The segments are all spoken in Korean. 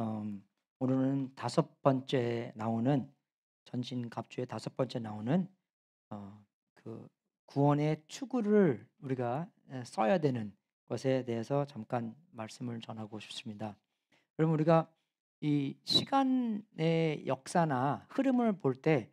음, 오늘은 다섯 번째 나오는 전신갑주의 다섯 번째 나오는 어, 그 구원의 추구를 우리가 써야 되는 것에 대해서 잠깐 말씀을 전하고 싶습니다. 그럼 우리가 이 시간의 역사나 흐름을 볼때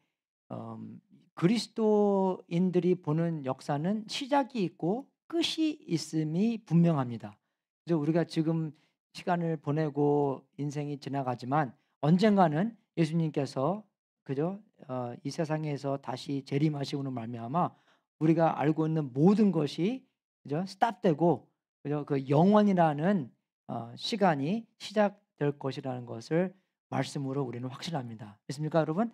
음, 그리스도인들이 보는 역사는 시작이 있고 끝이 있음이 분명합니다. 그래서 우리가 지금 시간을 보내고 인생이 지나가지만 언젠가는 예수님께서 그죠 어, 이 세상에서 다시 재림하시고는 말미암아 우리가 알고 있는 모든 것이 그죠 스탑되고 그죠 그 영원이라는 어, 시간이 시작될 것이라는 것을 말씀으로 우리는 확신합니다. 있습니까 여러분?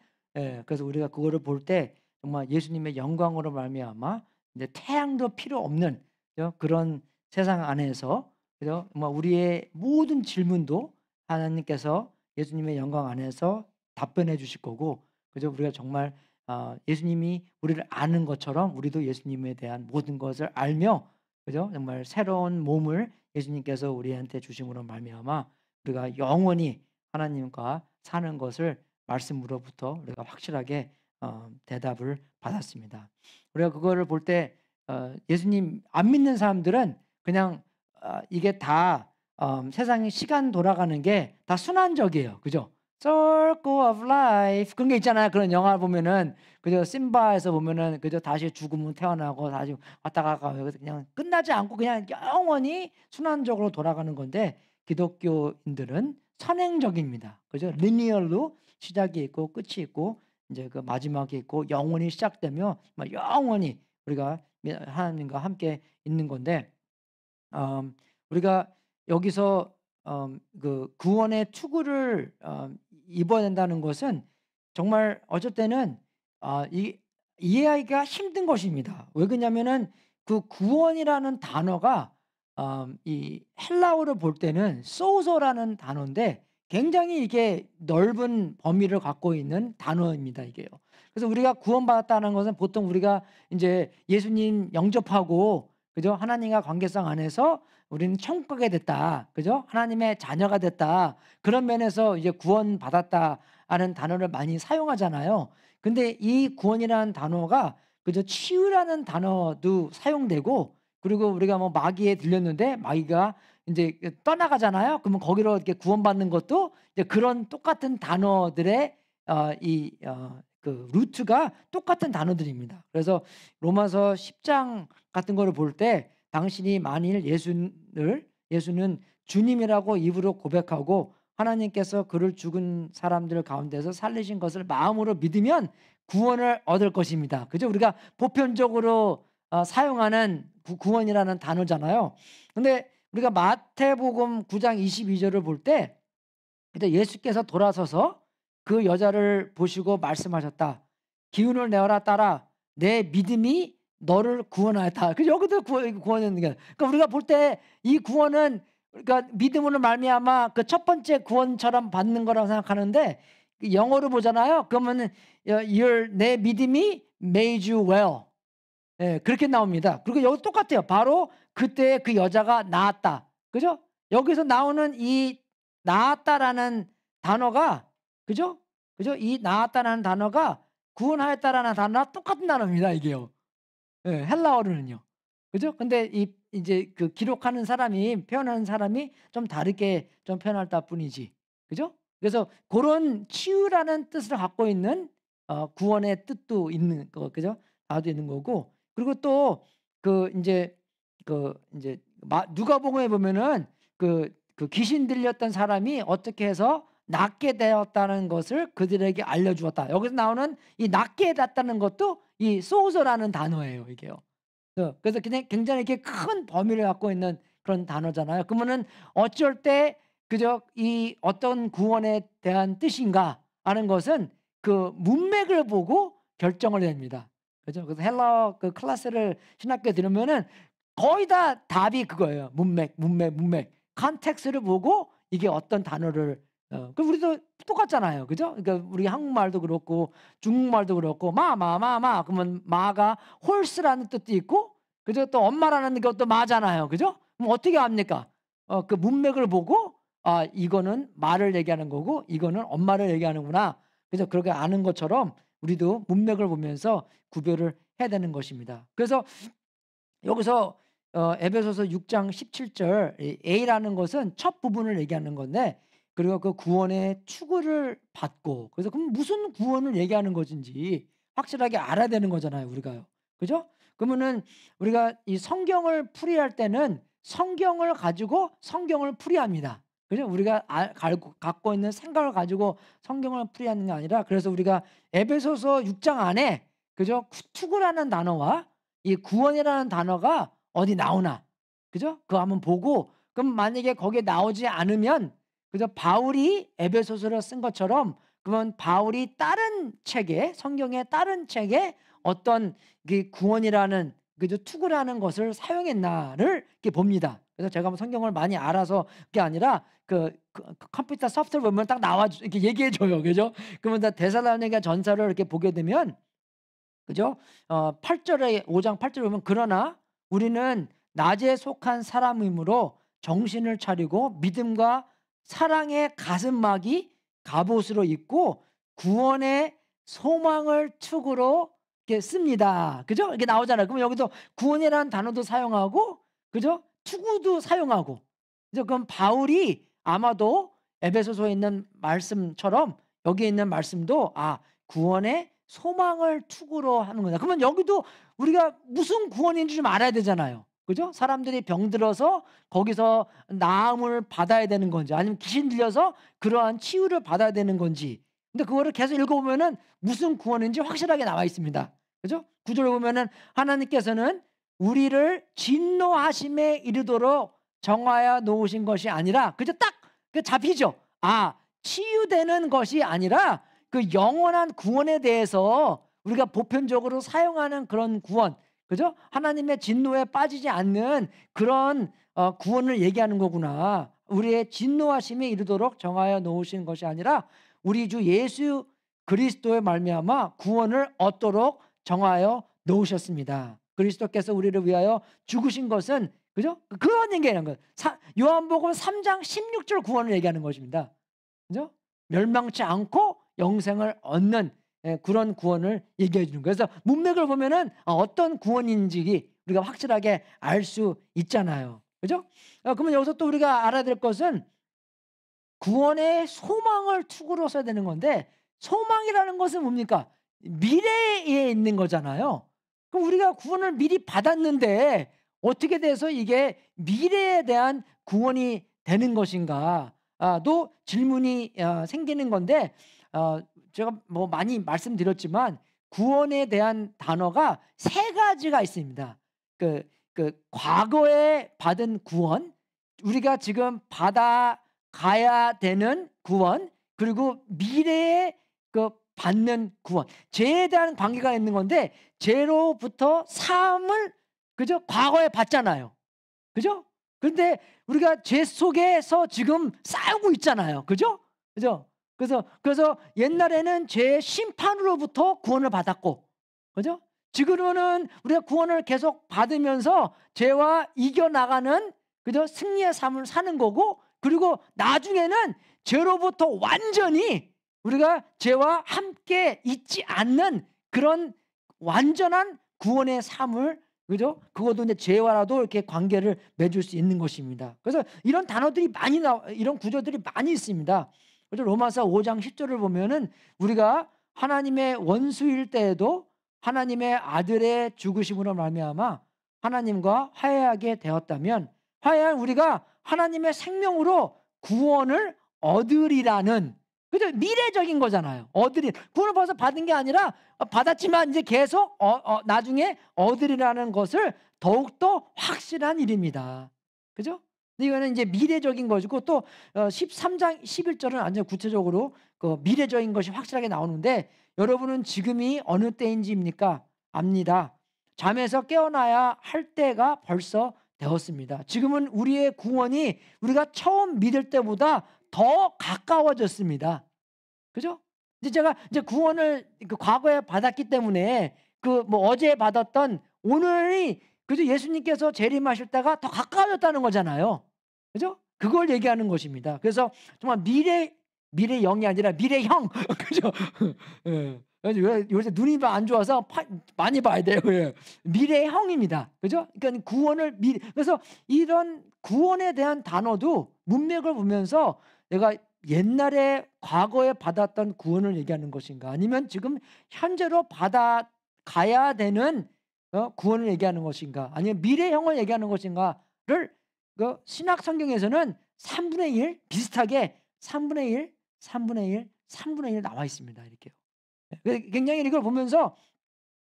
예, 그래서 우리가 그거를 볼 때 정말 예수님의 영광으로 말미암아 이제 태양도 필요 없는 그죠? 그런 세상 안에서 그래서 뭐 우리의 모든 질문도 하나님께서 예수님의 영광 안에서 답변해 주실 거고 그래 우리가 정말 어, 예수님이 우리를 아는 것처럼 우리도 예수님에 대한 모든 것을 알며 그죠 정말 새로운 몸을 예수님께서 우리한테 주심으로 말미암아 우리가 영원히 하나님과 사는 것을 말씀으로부터 우리가 확실하게 어, 대답을 받았습니다. 우리가 그거를 볼때 어, 예수님 안 믿는 사람들은 그냥 어, 이게 다 음, 어, 세상의 시간 돌아가는 게 다 순환적이에요. 그죠? Circle of Life 그런 게 있잖아요. 그런 영화 보면은 그죠? 심바에서 보면은 그죠? 다시 죽으면 태어나고 다시 왔다 갔다 그냥 끝나지 않고 그냥 영원히 순환적으로 돌아가는 건데 기독교인들은 선행적입니다. 그죠? 리니얼로 시작이 있고 끝이 있고 이제 그 마지막이 있고 영원히 시작되며 영원히 우리가 하나님과 함께 있는 건데 음, 우리가 여기서 음, 그 구원의 투구를 음, 입어낸다는 것은 정말 어쩔 때는 어, 이, 이해하기가 힘든 것입니다. 왜 그러냐면은 그 구원이라는 단어가 음, 이 헬라어를 볼 때는 소서라는 단어인데 굉장히 이게 넓은 범위를 갖고 있는 단어입니다. 이게요. 그래서 우리가 구원받았다는 것은 보통 우리가 이제 예수님 영접하고 그죠? 하나님과 관계성 안에서 우리는 천국에 됐다. 그죠? 하나님의 자녀가 됐다. 그런 면에서 이제 구원 받았다라는 단어를 많이 사용하잖아요. 근데 이 구원이라는 단어가 그죠? 치유라는 단어도 사용되고 그리고 우리가 뭐 마귀에 들렸는데 마귀가 이제 떠나가잖아요. 그러면 거기로 이렇게 구원받는 것도 이제 그런 똑같은 단어들의 어, 이 어, 그 루트가 똑같은 단어들입니다. 그래서 로마서 10장 같은 거를 볼때 당신이 만일 예수를 예수는 주님이라고 입으로 고백하고 하나님께서 그를 죽은 사람들 가운데서 살리신 것을 마음으로 믿으면 구원을 얻을 것입니다. 그죠? 우리가 보편적으로 어, 사용하는 구, 원이라는 단어잖아요. 근데 우리가 마태복음 9장 22절을 볼때 예수께서 돌아서서 그 여자를 보시고 말씀하셨다. 기운을 내어라 따라 내 믿음이 너를 구원하였다. 그 여기도 구원, 구원이는 게. 그러니까 우리가 볼 때 이 구원은 그러니까 믿음으로 말미암아 그 첫 번째 구원처럼 받는 거라고 생각하는데 그 영어로 보잖아요. 그러면 your 내 믿음이 made you well. 예, 그렇게 나옵니다. 그리고 여기 똑같아요. 바로 그때 그 여자가 나았다. 그죠? 여기서 나오는 이 나았다라는 단어가 그죠? 그죠? 이나왔다라는 단어가 구원하였다라는 단어와 똑같은 단어입니다. 이게요. 네, 헬라어로는요. 그죠? 근데 이 이제 그 기록하는 사람이 표현하는 사람이 좀 다르게 좀 표현할 다 뿐이지. 그죠? 그래서 그런 치유라는 뜻을 갖고 있는 어, 구원의 뜻도 있는 거 그죠? 다도 있는 거고. 그리고 또 그 이제 그 이제 누가복음에 보면은 그그 그 귀신 들렸던 사람이 어떻게 해서 낫게 되었다는 것을 그들에게 알려주었다. 여기서 나오는 이 낫게 됐다는 것도 이 소우서라는 단어예요. 이게요. 어, 그래서 굉장히, 굉장히 이렇게 큰 범위를 갖고 있는 그런 단어잖아요. 그러면은 어쩔 때 그저 이 어떤 구원에 대한 뜻인가 하는 것은 그 문맥을 보고 결정을 냅니다. 그죠? 그래서 헬러 그 클래스를 신학교 들으면은 거의 다 답이 그거예요. 문맥, 문맥, 문맥. 컨텍스를 보고 이게 어떤 단어를 그 우리도 똑같잖아요. 그죠? 그러니까 우리 한국말도 그렇고 중국말도 그렇고 마 마 마 마 그러면 마가 홀스라는 뜻도 있고 그죠? 또 엄마라는 것도 마잖아요. 그죠? 그럼 어떻게 합니까? 어, 그 문맥을 보고 아, 이거는 말을 얘기하는 거고 이거는 엄마를 얘기하는구나. 그죠? 그렇게 아는 것처럼 우리도 문맥을 보면서 구별을 해야 되는 것입니다. 그래서 여기서 어, 에베소서 6장 17절 A라는 것은 첫 부분을 얘기하는 건데 그리고 그 구원의 추구를 받고 그래서 그럼 무슨 구원을 얘기하는 것인지 확실하게 알아야 되는 거잖아요 우리가요 그죠 그러면은 우리가 이 성경을 풀이할 때는 성경을 가지고 성경을 풀이합니다 그죠 우리가 아, 갖고 있는 생각을 가지고 성경을 풀이하는 게 아니라 그래서 우리가 에베소서 6장 안에 그죠 투구라는 단어와 이 구원이라는 단어가 어디 나오나 그죠 그거 한번 보고 그럼 만약에 거기에 나오지 않으면 그래서 바울이 에베소서를 쓴 것처럼 그러면 바울이 다른 책에 성경의 다른 책에 어떤 그 구원이라는 그저 투구라는 것을 사용했나를 이렇게 봅니다. 그래서 제가 뭐 성경을 많이 알아서 그게 아니라 그, 그, 그 컴퓨터 소프트를 보면 딱 나와 이렇게 얘기해 줘요. 그죠? 그러면 다 데살로니가 전사를 이렇게 보게 되면 그죠? 어, 8절에 5장 8절에 보면 그러나 우리는 낮에 속한 사람이므로 정신을 차리고 믿음과 사랑의 가슴막이 갑옷으로 입고 구원의 소망을 축으로 이렇게 씁니다. 그죠? 이렇게 나오잖아요. 그럼 여기서 구원이라는 단어도 사용하고, 그죠? 투구도 사용하고. 그죠? 그럼 바울이 아마도 에베소서에 있는 말씀처럼 여기 있는 말씀도 아, 구원의 소망을 투구로 하는 거다. 그러면 여기도 우리가 무슨 구원인지 좀 알아야 되잖아요. 그죠? 사람들이 병들어서 거기서 나음을 받아야 되는 건지 아니면 귀신 들려서 그러한 치유를 받아야 되는 건지 근데 그거를 계속 읽어보면은 무슨 구원인지 확실하게 나와 있습니다. 그죠? 구절을 보면은 하나님께서는 우리를 진노하심에 이르도록 정하여 놓으신 것이 아니라 그죠? 딱 그 잡히죠. 아 치유되는 것이 아니라 그 영원한 구원에 대해서 우리가 보편적으로 사용하는 그런 구원 그죠? 하나님의 진노에 빠지지 않는 그런 어, 구원을 얘기하는 거구나. 우리의 진노하심에 이르도록 정하여 놓으신 것이 아니라 우리 주 예수 그리스도의 말미암아 구원을 얻도록 정하여 놓으셨습니다. 그리스도께서 우리를 위하여 죽으신 것은 그죠? 그런 얘기하는 거. 요한복음 3장 16절 구원을 얘기하는 것입니다. 그죠? 멸망치 않고 영생을 얻는 예, 그런 구원을 얘기해 주는 거예요. 그래서 문맥을 보면은 어, 어떤 구원인지 우리가 확실하게 알 수 있잖아요. 그죠? 어, 그러면 여기서 또 우리가 알아야 될 것은 구원의 소망을 투구로 써야 되는 건데 소망이라는 것은 뭡니까? 미래에 있는 거잖아요. 그럼 우리가 구원을 미리 받았는데 어떻게 돼서 이게 미래에 대한 구원이 되는 것인가도 질문이 어, 생기는 건데 제가 뭐 많이 말씀드렸지만 구원에 대한 단어가 세 가지가 있습니다. 그, 그 과거에 받은 구원, 우리가 지금 받아가야 되는 구원, 그리고 미래에 그 받는 구원. 죄에 대한 관계가 있는 건데 죄로부터 삶을 그죠? 과거에 받잖아요. 그죠? 그런데 우리가 죄 속에서 지금 싸우고 있잖아요. 그죠? 그죠? 그래서 그래서 옛날에는 죄의 심판으로부터 구원을 받았고, 그죠? 지금은 우리가 구원을 계속 받으면서 죄와 이겨 나가는 그죠? 승리의 삶을 사는 거고, 그리고 나중에는 죄로부터 완전히 우리가 죄와 함께 있지 않는 그런 완전한 구원의 삶을 그죠? 그것도 이제 죄와라도 이렇게 관계를 맺을 수 있는 것입니다. 그래서 이런 단어들이 많이 나 이런 구조들이 많이 있습니다. 그래서 로마서 5장 10절을 보면은 우리가 하나님의 원수일 때에도 하나님의 아들의 죽으심으로 말미암아 하나님과 화해하게 되었다면 화해한 우리가 하나님의 생명으로 구원을 얻으리라는 그죠 미래적인 거잖아요. 얻으리 구원을 벌써 받은 게 아니라 받았지만 이제 계속 어, 어, 나중에 얻으리라는 것을 더욱더 확실한 일입니다. 그죠? 이거는 이제 미래적인 것이고 또 13장 어, 11절은 완전 구체적으로 그 미래적인 것이 확실하게 나오는데 여러분은 지금이 어느 때인지입니까? 압니다. 잠에서 깨어나야 할 때가 벌써 되었습니다. 지금은 우리의 구원이 우리가 처음 믿을 때보다 더 가까워졌습니다. 그죠? 이제 제가 이제 구원을 그 과거에 받았기 때문에 그 뭐 어제 받았던 오늘이 그래도 예수님께서 재림하실 때가 더 가까워졌다는 거잖아요. 그죠? 그걸 얘기하는 것입니다. 그래서 정말 미래 미래형이 아니라 미래형 그죠? 예. 요새 눈이 안 좋아서 파, 많이 봐야 돼요. 예. 미래형입니다. 그죠? 그러니까 구원을 미 그래서 이런 구원에 대한 단어도 문맥을 보면서 내가 옛날에 과거에 받았던 구원을 얘기하는 것인가 아니면 지금 현재로 받아가야 되는 어? 구원을 얘기하는 것인가 아니면 미래형을 얘기하는 것인가를 그 신약 성경에서는 3분의 1 비슷하게 3분의 1, 3분의 1, 3분의 1 나와 있습니다. 이렇게요. 예, 그 굉장히 이걸 보면서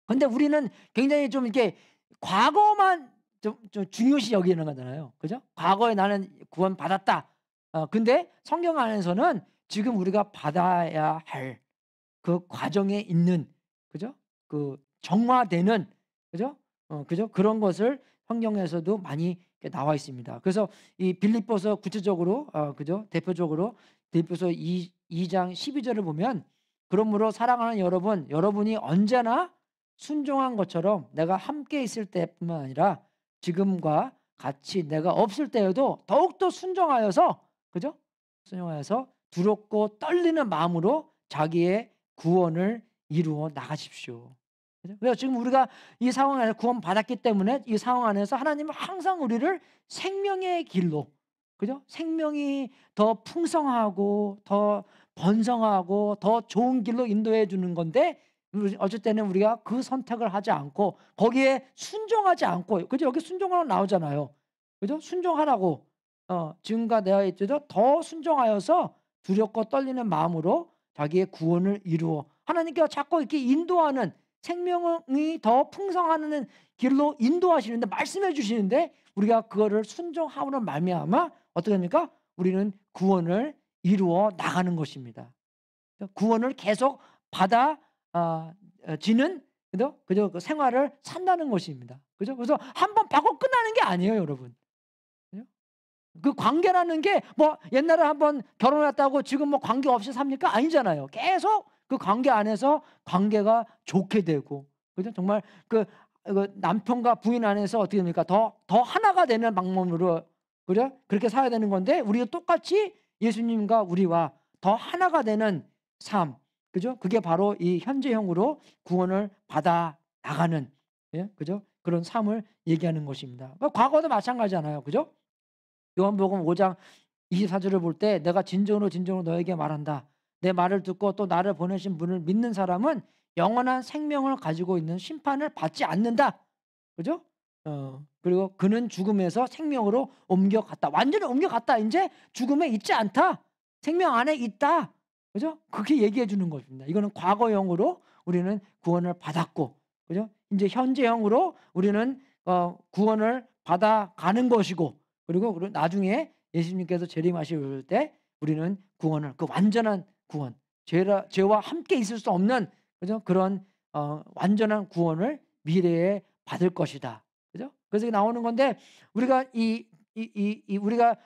근데 우리는 굉장히 좀 이렇게 과거만 좀, 좀 중요시 여기는 거잖아요. 그죠? 과거에 나는 구원 받았다. 어, 근데 성경 안에서는 지금 우리가 받아야 할 그 과정에 있는 그죠? 그 정화되는 그죠? 어, 그죠? 그런 것을 성경에서도 많이 나와 있습니다. 그래서 이 빌립보서 구체적으로 어, 그죠? 대표적으로 빌립보서 2, 2장 12절을 보면 그러므로 사랑하는 여러분, 여러분이 언제나 순종한 것처럼 내가 함께 있을 때뿐만 아니라 지금과 같이 내가 없을 때에도 더욱더 순종하여서 그죠? 순종하여서 두렵고 떨리는 마음으로 자기의 구원을 이루어 나가십시오. 그래서 지금 우리가 이 상황 안 에서 구원 받았기 때문에 이 상황 안에서 하나님은 항상 우리를 생명의 길로 그죠? 생명이 더 풍성하고 더 번성하고 더 좋은 길로 인도해 주는 건데 어쩔 때는 우리가 그 선택을 하지 않고 거기에 순종하지 않고 그죠? 여기 순종하라 나오잖아요. 그죠? 순종하라고 어, 지금과 내가 있죠. 더 순종하여서 두렵고 떨리는 마음으로 자기의 구원을 이루어 하나님께서 자꾸 이렇게 인도하는 생명이 더 풍성하는 길로 인도하시는데 말씀해 주시는데 우리가 그거를 순종하오는 말미암아 어떻게 합니까? 우리는 구원을 이루어 나가는 것입니다. 그러니까 구원을 계속 받아 아, 어, 지는 그죠? 그죠? 그 생활을 산다는 것입니다. 그죠? 그래서 한 번 받고 끝나는 게 아니에요, 여러분. 그죠? 그 관계라는 게 뭐 옛날에 한 번 결혼했다고 지금 뭐 관계 없이 삽니까? 아니잖아요. 계속 그 관계 안에서 관계가 좋게 되고 그죠? 정말 그, 그 남편과 부인 안에서 어떻게 됩니까? 더 더 하나가 되는 방법으로 그래? 그렇게 사야 되는 건데 우리가 똑같이 예수님과 우리와 더 하나가 되는 삶. 그죠? 그게 바로 이 현재형으로 구원을 받아 나가는 예? 그죠? 그런 삶을 얘기하는 것입니다. 뭐 과거도 마찬가지잖아요. 그죠? 요한복음 5장 24절을 볼 때 내가 진정으로 진정으로 너에게 말한다. 내 말을 듣고 또 나를 보내신 분을 믿는 사람은 영원한 생명을 가지고 있는 심판을 받지 않는다. 그죠? 어, 그리고 그는 죽음에서 생명으로 옮겨갔다. 완전히 옮겨갔다. 이제 죽음에 있지 않다. 생명 안에 있다. 그죠? 그렇게 얘기해 주는 것입니다. 이거는 과거형으로 우리는 구원을 받았고, 그죠? 이제 현재형으로 우리는 어, 구원을 받아가는 것이고, 그리고 나중에 예수님께서 재림하실 때 우리는 구원을 그 완전한 구원, 죄라, 죄와 함께 있을 수 없는 그죠? 그런 어, 완전한 구원을 미래에 받을 것이다. 그죠? 그래서 나오는 건데 우리가 이, 이, 이, 이 우리가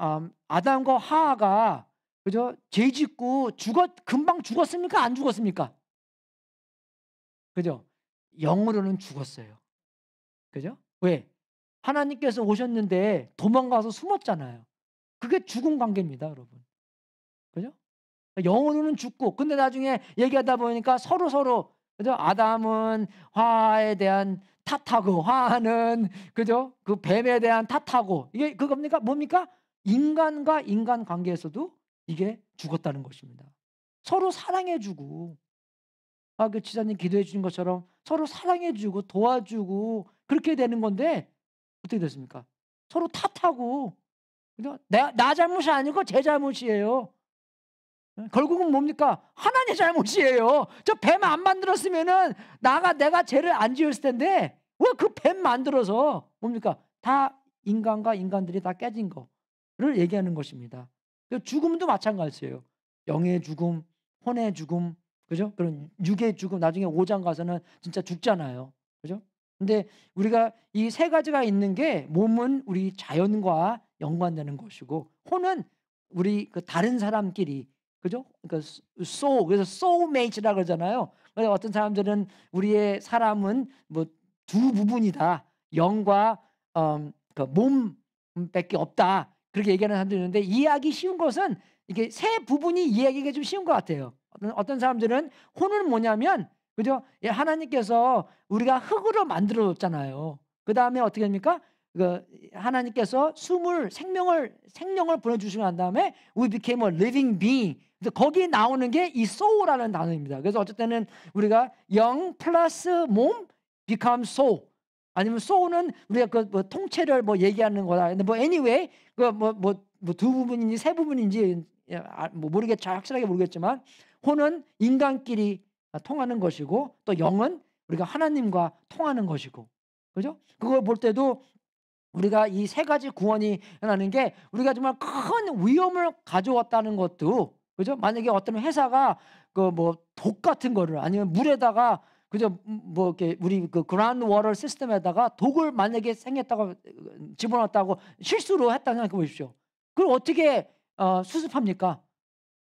음, 아담과 하하가 그죠? 죄 짓고 죽었 금방 죽었습니까? 안 죽었습니까? 그죠? 영으로는 죽었어요. 그죠? 왜? 하나님께서 오셨는데 도망가서 숨었잖아요. 그게 죽은 관계입니다, 여러분. 그죠? 영으로는 죽고 근데 나중에 얘기하다 보니까 서로 서로 그죠? 아담은 화에 대한 탓하고 화는 그죠? 그 뱀에 대한 탓하고 이게 그겁니까? 뭡니까? 인간과 인간 관계에서도 이게 죽었다는 것입니다. 서로 사랑해주고 아 그 지사님 기도해 주신 것처럼 서로 사랑해주고 도와주고 그렇게 되는 건데 어떻게 됐습니까? 서로 탓하고 그죠? 나, 나 잘못이 아니고 제 잘못이에요. 결국은 뭡니까? 하나님 잘못이에요. 저 뱀 안 만들었으면은 나가 내가 죄를 안 지었을 텐데 왜 그 뱀 만들어서 뭡니까? 다 인간과 인간들이 다 깨진 거를 얘기하는 것입니다. 그 죽음도 마찬가지예요. 영의 죽음, 혼의 죽음, 그죠? 그런 육의 죽음 나중에 5장 가서는 진짜 죽잖아요. 그죠? 근데 우리가 이 세 가지가 있는 게 몸은 우리 자연과 연관되는 것이고 혼은 우리 그 다른 사람끼리 그죠? 그러니까 s 그래서 s o u l m a 그러잖아요. 그래서 어떤 사람들은 우리의 사람은 뭐두 부분이다. 영과 음, 그 몸밖에 없다. 그렇게 얘기하는 사람도 있는데 이해하기 쉬운 것은 이게 세 부분이 이해하기가 좀 쉬운 것 같아요. 어떤, 어떤 사람들은 혼은 뭐냐면 그죠? 예, 하나님께서 우리가 흙으로 만들어 줬잖아요. 그 다음에 어떻게 됩니까? 그 하나님께서 숨을 생명을 생명을 보내주시고 난 다음에 we became a living being 그래서 거기에 나오는 게 이 soul라는 단어입니다. 그래서 어쨌든 우리가 영 플러스 몸 become soul. 아니면 soul은 우리가 그뭐 통째를 뭐 얘기하는 거다. 근데 뭐 anyway 그뭐뭐두 뭐, 뭐, 뭐 부분인지 세 부분인지 예, 아, 뭐모르겠 확실하게 모르겠지만 혼은 인간끼리 통하는 것이고 또 영은 우리가 하나님과 통하는 것이고 그죠? 그걸 볼 때도 우리가 이 세 가지 구원이 나는 게 우리가 정말 큰 위험을 가져왔다는 것도 그죠? 만약에 어떤 회사가 그 뭐 독 같은 거를 아니면 물에다가 그죠? 뭐 이렇게 우리 그 그란 워터 시스템에다가 독을 만약에 생겼다고 집어넣었다고 실수로 했다 생각해 보십시오. 그걸 어떻게 어, 수습합니까?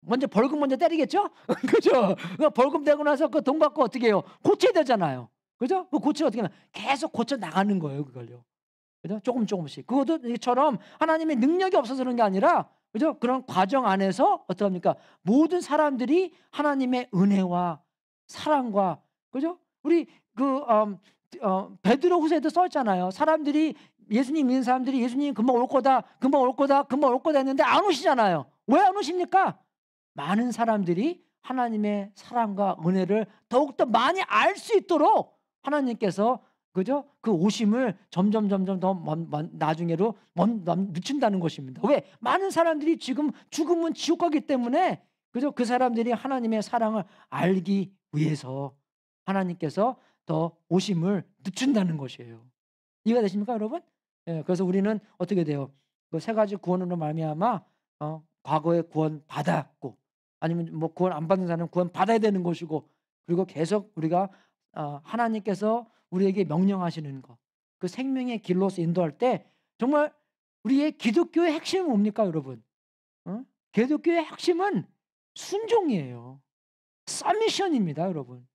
먼저 벌금 먼저 때리겠죠? 그죠? 그러니까 벌금 되고 나서 그돈 갖고 어떻게 해요? 고쳐야 되잖아요. 그죠? 그고쳐를 어떻게 하나? 계속 고쳐 나가는 거예요, 그걸요. 그죠? 조금 조금씩. 그것도 이처럼 하나님의 능력이 없어서 그런 게 아니라 그죠? 그런 과정 안에서 어떡합니까? 모든 사람들이 하나님의 은혜와 사랑과 그죠? 우리 그 어, 어, 베드로 후세도 썼잖아요. 사람들이 예수님 믿는 사람들이 예수님 금방 올 거다, 금방 올 거다, 금방 올 거다 했는데 안 오시잖아요. 왜 안 오십니까? 많은 사람들이 하나님의 사랑과 은혜를 더욱더 많이 알 수 있도록 하나님께서 그죠? 그 오심을 점점 점점 더 나중에로 늦춘다는 것입니다. 왜? 많은 사람들이 지금 죽음은 지옥 가기 때문에 그죠? 그 사람들이 하나님의 사랑을 알기 위해서 하나님께서 더 오심을 늦춘다는 것이에요. 이해가 되십니까, 여러분? 예, 그래서 우리는 어떻게 돼요? 그세 가지 구원으로 말미암아 어, 과거에 구원 받았고 아니면 뭐 구원 안 받는 사람은 구원 받아야 되는 것이고 그리고 계속 우리가 어, 하나님께서 우리에게 명령하시는 것, 그 생명의 길로서 인도할 때 정말 우리의 기독교의 핵심은 뭡니까, 여러분? 어? 기독교의 핵심은 순종이에요. 서미션입니다, 여러분.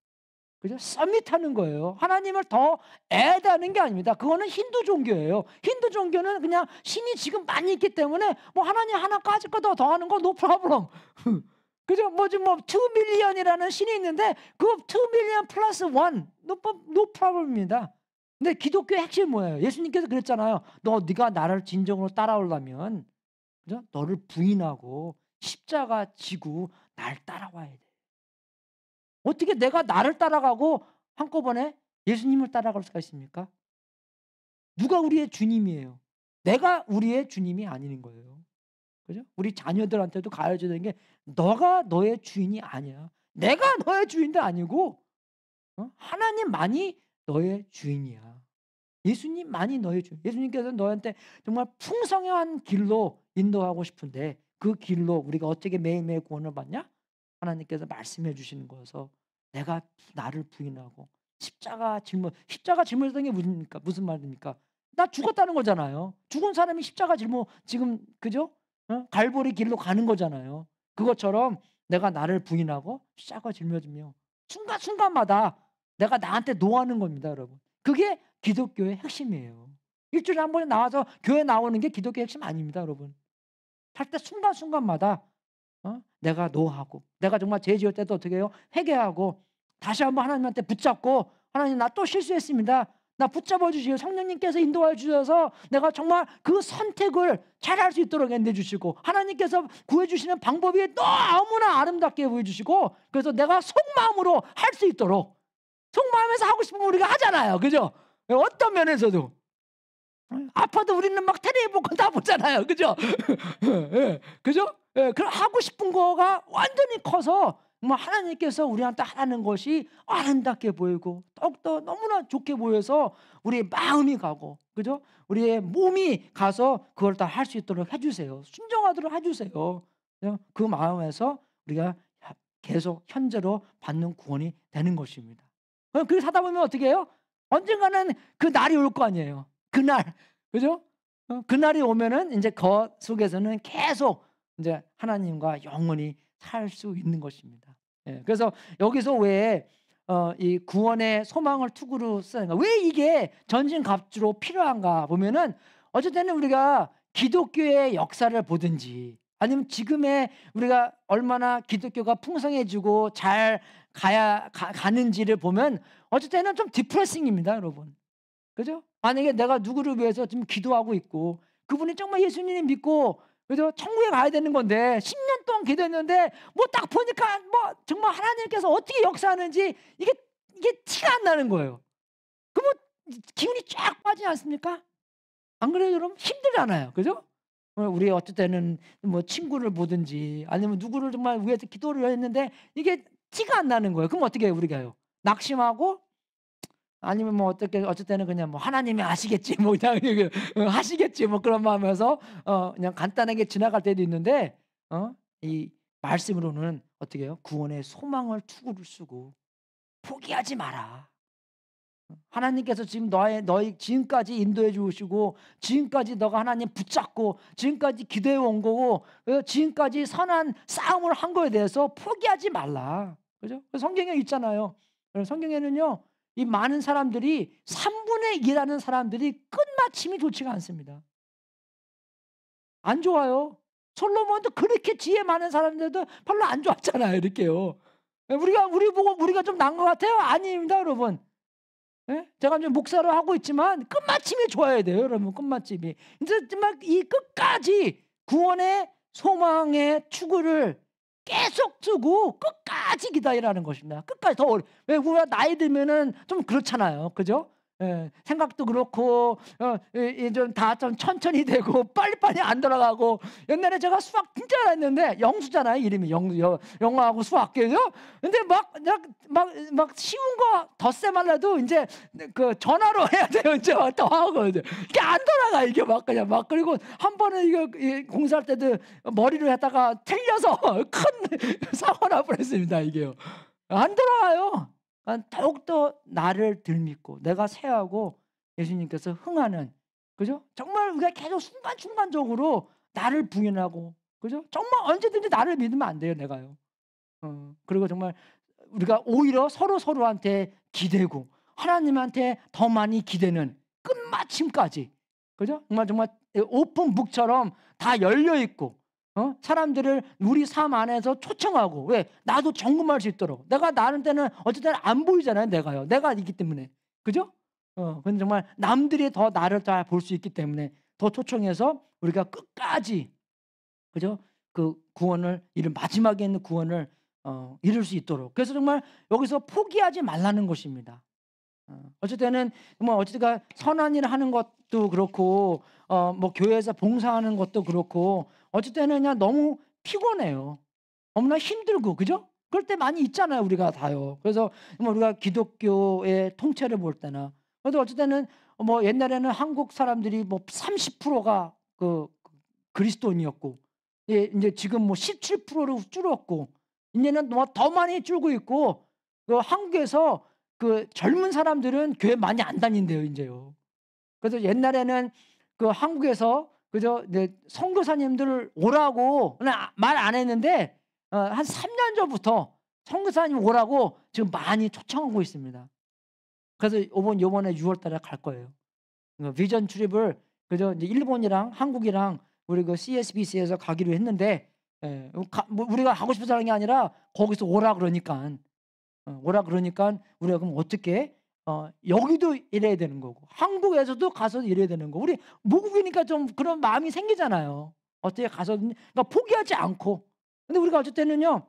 그죠? 서밋하는 거예요. 하나님을 더 애다는 게 아닙니다. 그거는 힌두 종교예요. 힌두 종교는 그냥 신이 지금 많이 있기 때문에 뭐 하나님 하나 까짓 거더 더하는 거 노 프라블럼. 그죠? 뭐지 뭐2 밀리언이라는 신이 있는데 그2 밀리언 플러스 1 no, no p 입니다 근데 기독교의 핵심이 뭐예요? 예수님께서 그랬잖아요. 너 네가 나를 진정으로 따라오려면 그죠? 너를 부인하고 십자가 지고 날 따라와야 돼. 어떻게 내가 나를 따라가고 한꺼번에 예수님을 따라갈 수가 있습니까? 누가 우리의 주님이에요? 내가 우리의 주님이 아닌 거예요. 그죠? 우리 자녀들한테도 가르쳐야 되는 게 너가 너의 주인이 아니야. 내가 너의 주인도 아니고 어? 하나님만이 너의 주인이야. 예수님만이 너의 주인. 예수님께서 너한테 정말 풍성한 길로 인도하고 싶은데 그 길로 우리가 어떻게 매일매일 구원을 받냐? 하나님께서 말씀해 주시는 거서 내가 나를 부인하고 십자가 짊어 십자가 짊어졌던 게무슨 무슨 말입니까? 나 죽었다는 거잖아요. 죽은 사람이 십자가 짊어 지금 그죠? 어? 갈보리 길로 가는 거잖아요. 그것처럼 내가 나를 부인하고 십자가 짊어지며 순간순간마다 내가 나한테 노하는 겁니다, 여러분. 그게 기독교의 핵심이에요. 일주일에 한 번에 나와서 교회 나오는 게 기독교의 핵심 아닙니다, 여러분. 할 때 순간순간마다 어? 내가 노하고 내가 정말 죄 지을 때도 어떻게 해요? 회개하고 다시 한번 하나님한테 붙잡고 하나님 나 또 실수했습니다. 나 붙잡아 주시고 성령님께서 인도하여 주셔서 내가 정말 그 선택을 잘할 수 있도록 엔내 주시고 하나님께서 구해 주시는 방법이 너무나 아름답게 보여 주시고 그래서 내가 속마음으로 할 수 있도록 속마음에서 하고 싶으면 우리가 하잖아요. 그죠? 어떤 면에서도. 아파도 우리는 막테레비보전다 보잖아요. 그죠? 예, 그죠? 예, 그럼 하고 싶은 거가 완전히 커서 뭐 하나님께서 우리한테 하라는 것이 아름답게 보이고 더욱더 너무나 좋게 보여서 우리의 마음이 가고 그죠? 우리의 몸이 가서 그걸 다 할 수 있도록 해주세요. 순종하도록 해주세요. 그 마음에서 우리가 계속 현재로 받는 구원이 되는 것입니다. 그럼 그렇게 사다 보면 어떻게 해요? 언젠가는 그 날이 올 거 아니에요. 그 날. 그죠? 어, 그 날이 오면은 이제 그 속에서는 계속 이제 하나님과 영원히 살 수 있는 것입니다. 예, 그래서 여기서 왜 어, 이 구원의 소망을 투구로 쓰는가? 왜 이게 전진갑주로 필요한가? 보면은 어쨌든 우리가 기독교의 역사를 보든지 아니면 지금의 우리가 얼마나 기독교가 풍성해지고 잘 가야 가, 가는지를 보면 어쨌든 좀 디프레싱입니다, 여러분. 그죠? 만약에 내가 누구를 위해서 지금 기도하고 있고 그분이 정말 예수님을 믿고 그래 천국에 가야 되는 건데 10년 동안 기도했는데 뭐 딱 보니까 뭐 정말 하나님께서 어떻게 역사하는지 이게 이게 티가 안 나는 거예요. 그뭐 기운이 쫙 빠지지 않습니까? 안 그래요, 여러분? 힘들잖아요. 그죠? 어, 우리 어쨌든 뭐 친구를 보든지 아니면 누구를 정말 위해서 기도를 했는데 이게 티가 안 나는 거예요. 그럼 어떻게 해요, 우리가요? 낙심하고 아니면 뭐 어떻게 어쩔 때는 그냥 뭐 하나님이 아시겠지 뭐 그냥 어, 하시겠지 뭐 그런 마음에서 어 그냥 간단하게 지나갈 때도 있는데 어이 말씀으로는 어떻게 해요? 구원의 소망을 투구를 쓰고 포기하지 마라. 하나님께서 지금 너의 너희 지금까지 인도해 주시고 지금까지 너가 하나님 붙잡고 지금까지 기도해 온 거고 지금까지 선한 싸움을 한 거에 대해서 포기하지 말라. 그죠? 성경에 있잖아요. 성경에는요. 이 많은 사람들이 3분의 2라는 사람들이 끝마침이 좋지가 않습니다. 안 좋아요. 솔로몬도 그렇게 지혜 많은 사람들도 별로 안 좋았잖아요. 이렇게요. 우리가 우리 보고 우리가 좀 난 것 같아요? 아닙니다, 여러분. 예? 제가 지금 목사를 하고 있지만 끝마침이 좋아야 돼요, 여러분. 끝마침이. 이제 막 이 끝까지 구원의 소망의 추구를 계속 두고 끝까지 기다리라는 것입니다. 끝까지 더어왜 우리가 나이 들면은 좀 그렇잖아요, 그죠? 예, 생각도 그렇고 어, 좀다좀 예, 천천히 되고 빨리빨리 안 돌아가고 옛날에 제가 수학 진짜 잘했는데 영수잖아요 이름이 영수 여, 영어하고 수학계죠 근데 막막막 막, 막 쉬운 거 덧셈 하라도 이제 그 전화로 해야 돼요 이제 또 하고 이제 이게 안 돌아가 이게 막 그냥 막 그리고 한 번은 이거 공사할 때도 머리를 했다가 틀려서 큰 사고 나 뻔했습니다 이게요 안 돌아가요 그러니까 더욱더 나를 들 믿고 내가 새하고 예수님께서 흥하는 그죠? 정말 우리가 계속 순간순간적으로 나를 부인하고 그죠? 정말 언제든지 나를 믿으면 안 돼요, 내가요. 어, 그리고 정말 우리가 오히려 서로 서로한테 기대고 하나님한테 더 많이 기대는 끝마침까지 그죠? 정말 정말 오픈북처럼 다 열려 있고 어? 사람들을 우리 삶 안에서 초청하고 왜 나도 점검할 수 있도록 내가 나는 때는 어쨌든 안 보이잖아요 내가요 내가 있기 때문에 그죠? 어 근데 정말 남들이 더 나를 잘 볼 수 있기 때문에 더 초청해서 우리가 끝까지 그죠? 그 구원을 이른 마지막에 있는 구원을 어, 이룰 수 있도록 그래서 정말 여기서 포기하지 말라는 것입니다. 어, 어쨌든은 뭐 어쨌든 선한 일을 하는 것도 그렇고 어, 뭐 교회에서 봉사하는 것도 그렇고 어쨌든 그냥 너무 피곤해요. 너무나 힘들고 그죠? 그럴 때 많이 있잖아요 우리가 다요. 그래서 뭐 우리가 기독교의 통째를 볼 때나 그래도 어쨌든 뭐 옛날에는 한국 사람들이 뭐 30%가 그 그리스도인이었고 예, 이제 지금 뭐 17%로 줄었고 이제는 뭐 더 많이 줄고 있고 그 한국에서 그 젊은 사람들은 교회 많이 안 다닌대요 이제요. 그래서 옛날에는 그 한국에서 그죠? 이제 선교사님들을 오라고 말 안 했는데 어, 한 3년 전부터 선교사님 오라고 지금 많이 초청하고 있습니다. 그래서 이번 요번에 6월달에 갈 거예요. 그러니까 비전 출입을 그죠? 이제 일본이랑 한국이랑 우리 그 CSBC에서 가기로 했는데 예, 어, 가, 뭐 우리가 하고 싶어서 하는 게 아니라 거기서 오라 그러니까 어, 오라 그러니까 우리가 그럼 어떻게 어, 여기도 이래야 되는 거고 한국에서도 가서 이래야 되는 거고 우리 무국이니까좀 그런 마음이 생기잖아요. 어떻게 가서 그러니까 포기하지 않고 근데 우리가 어쨌든은요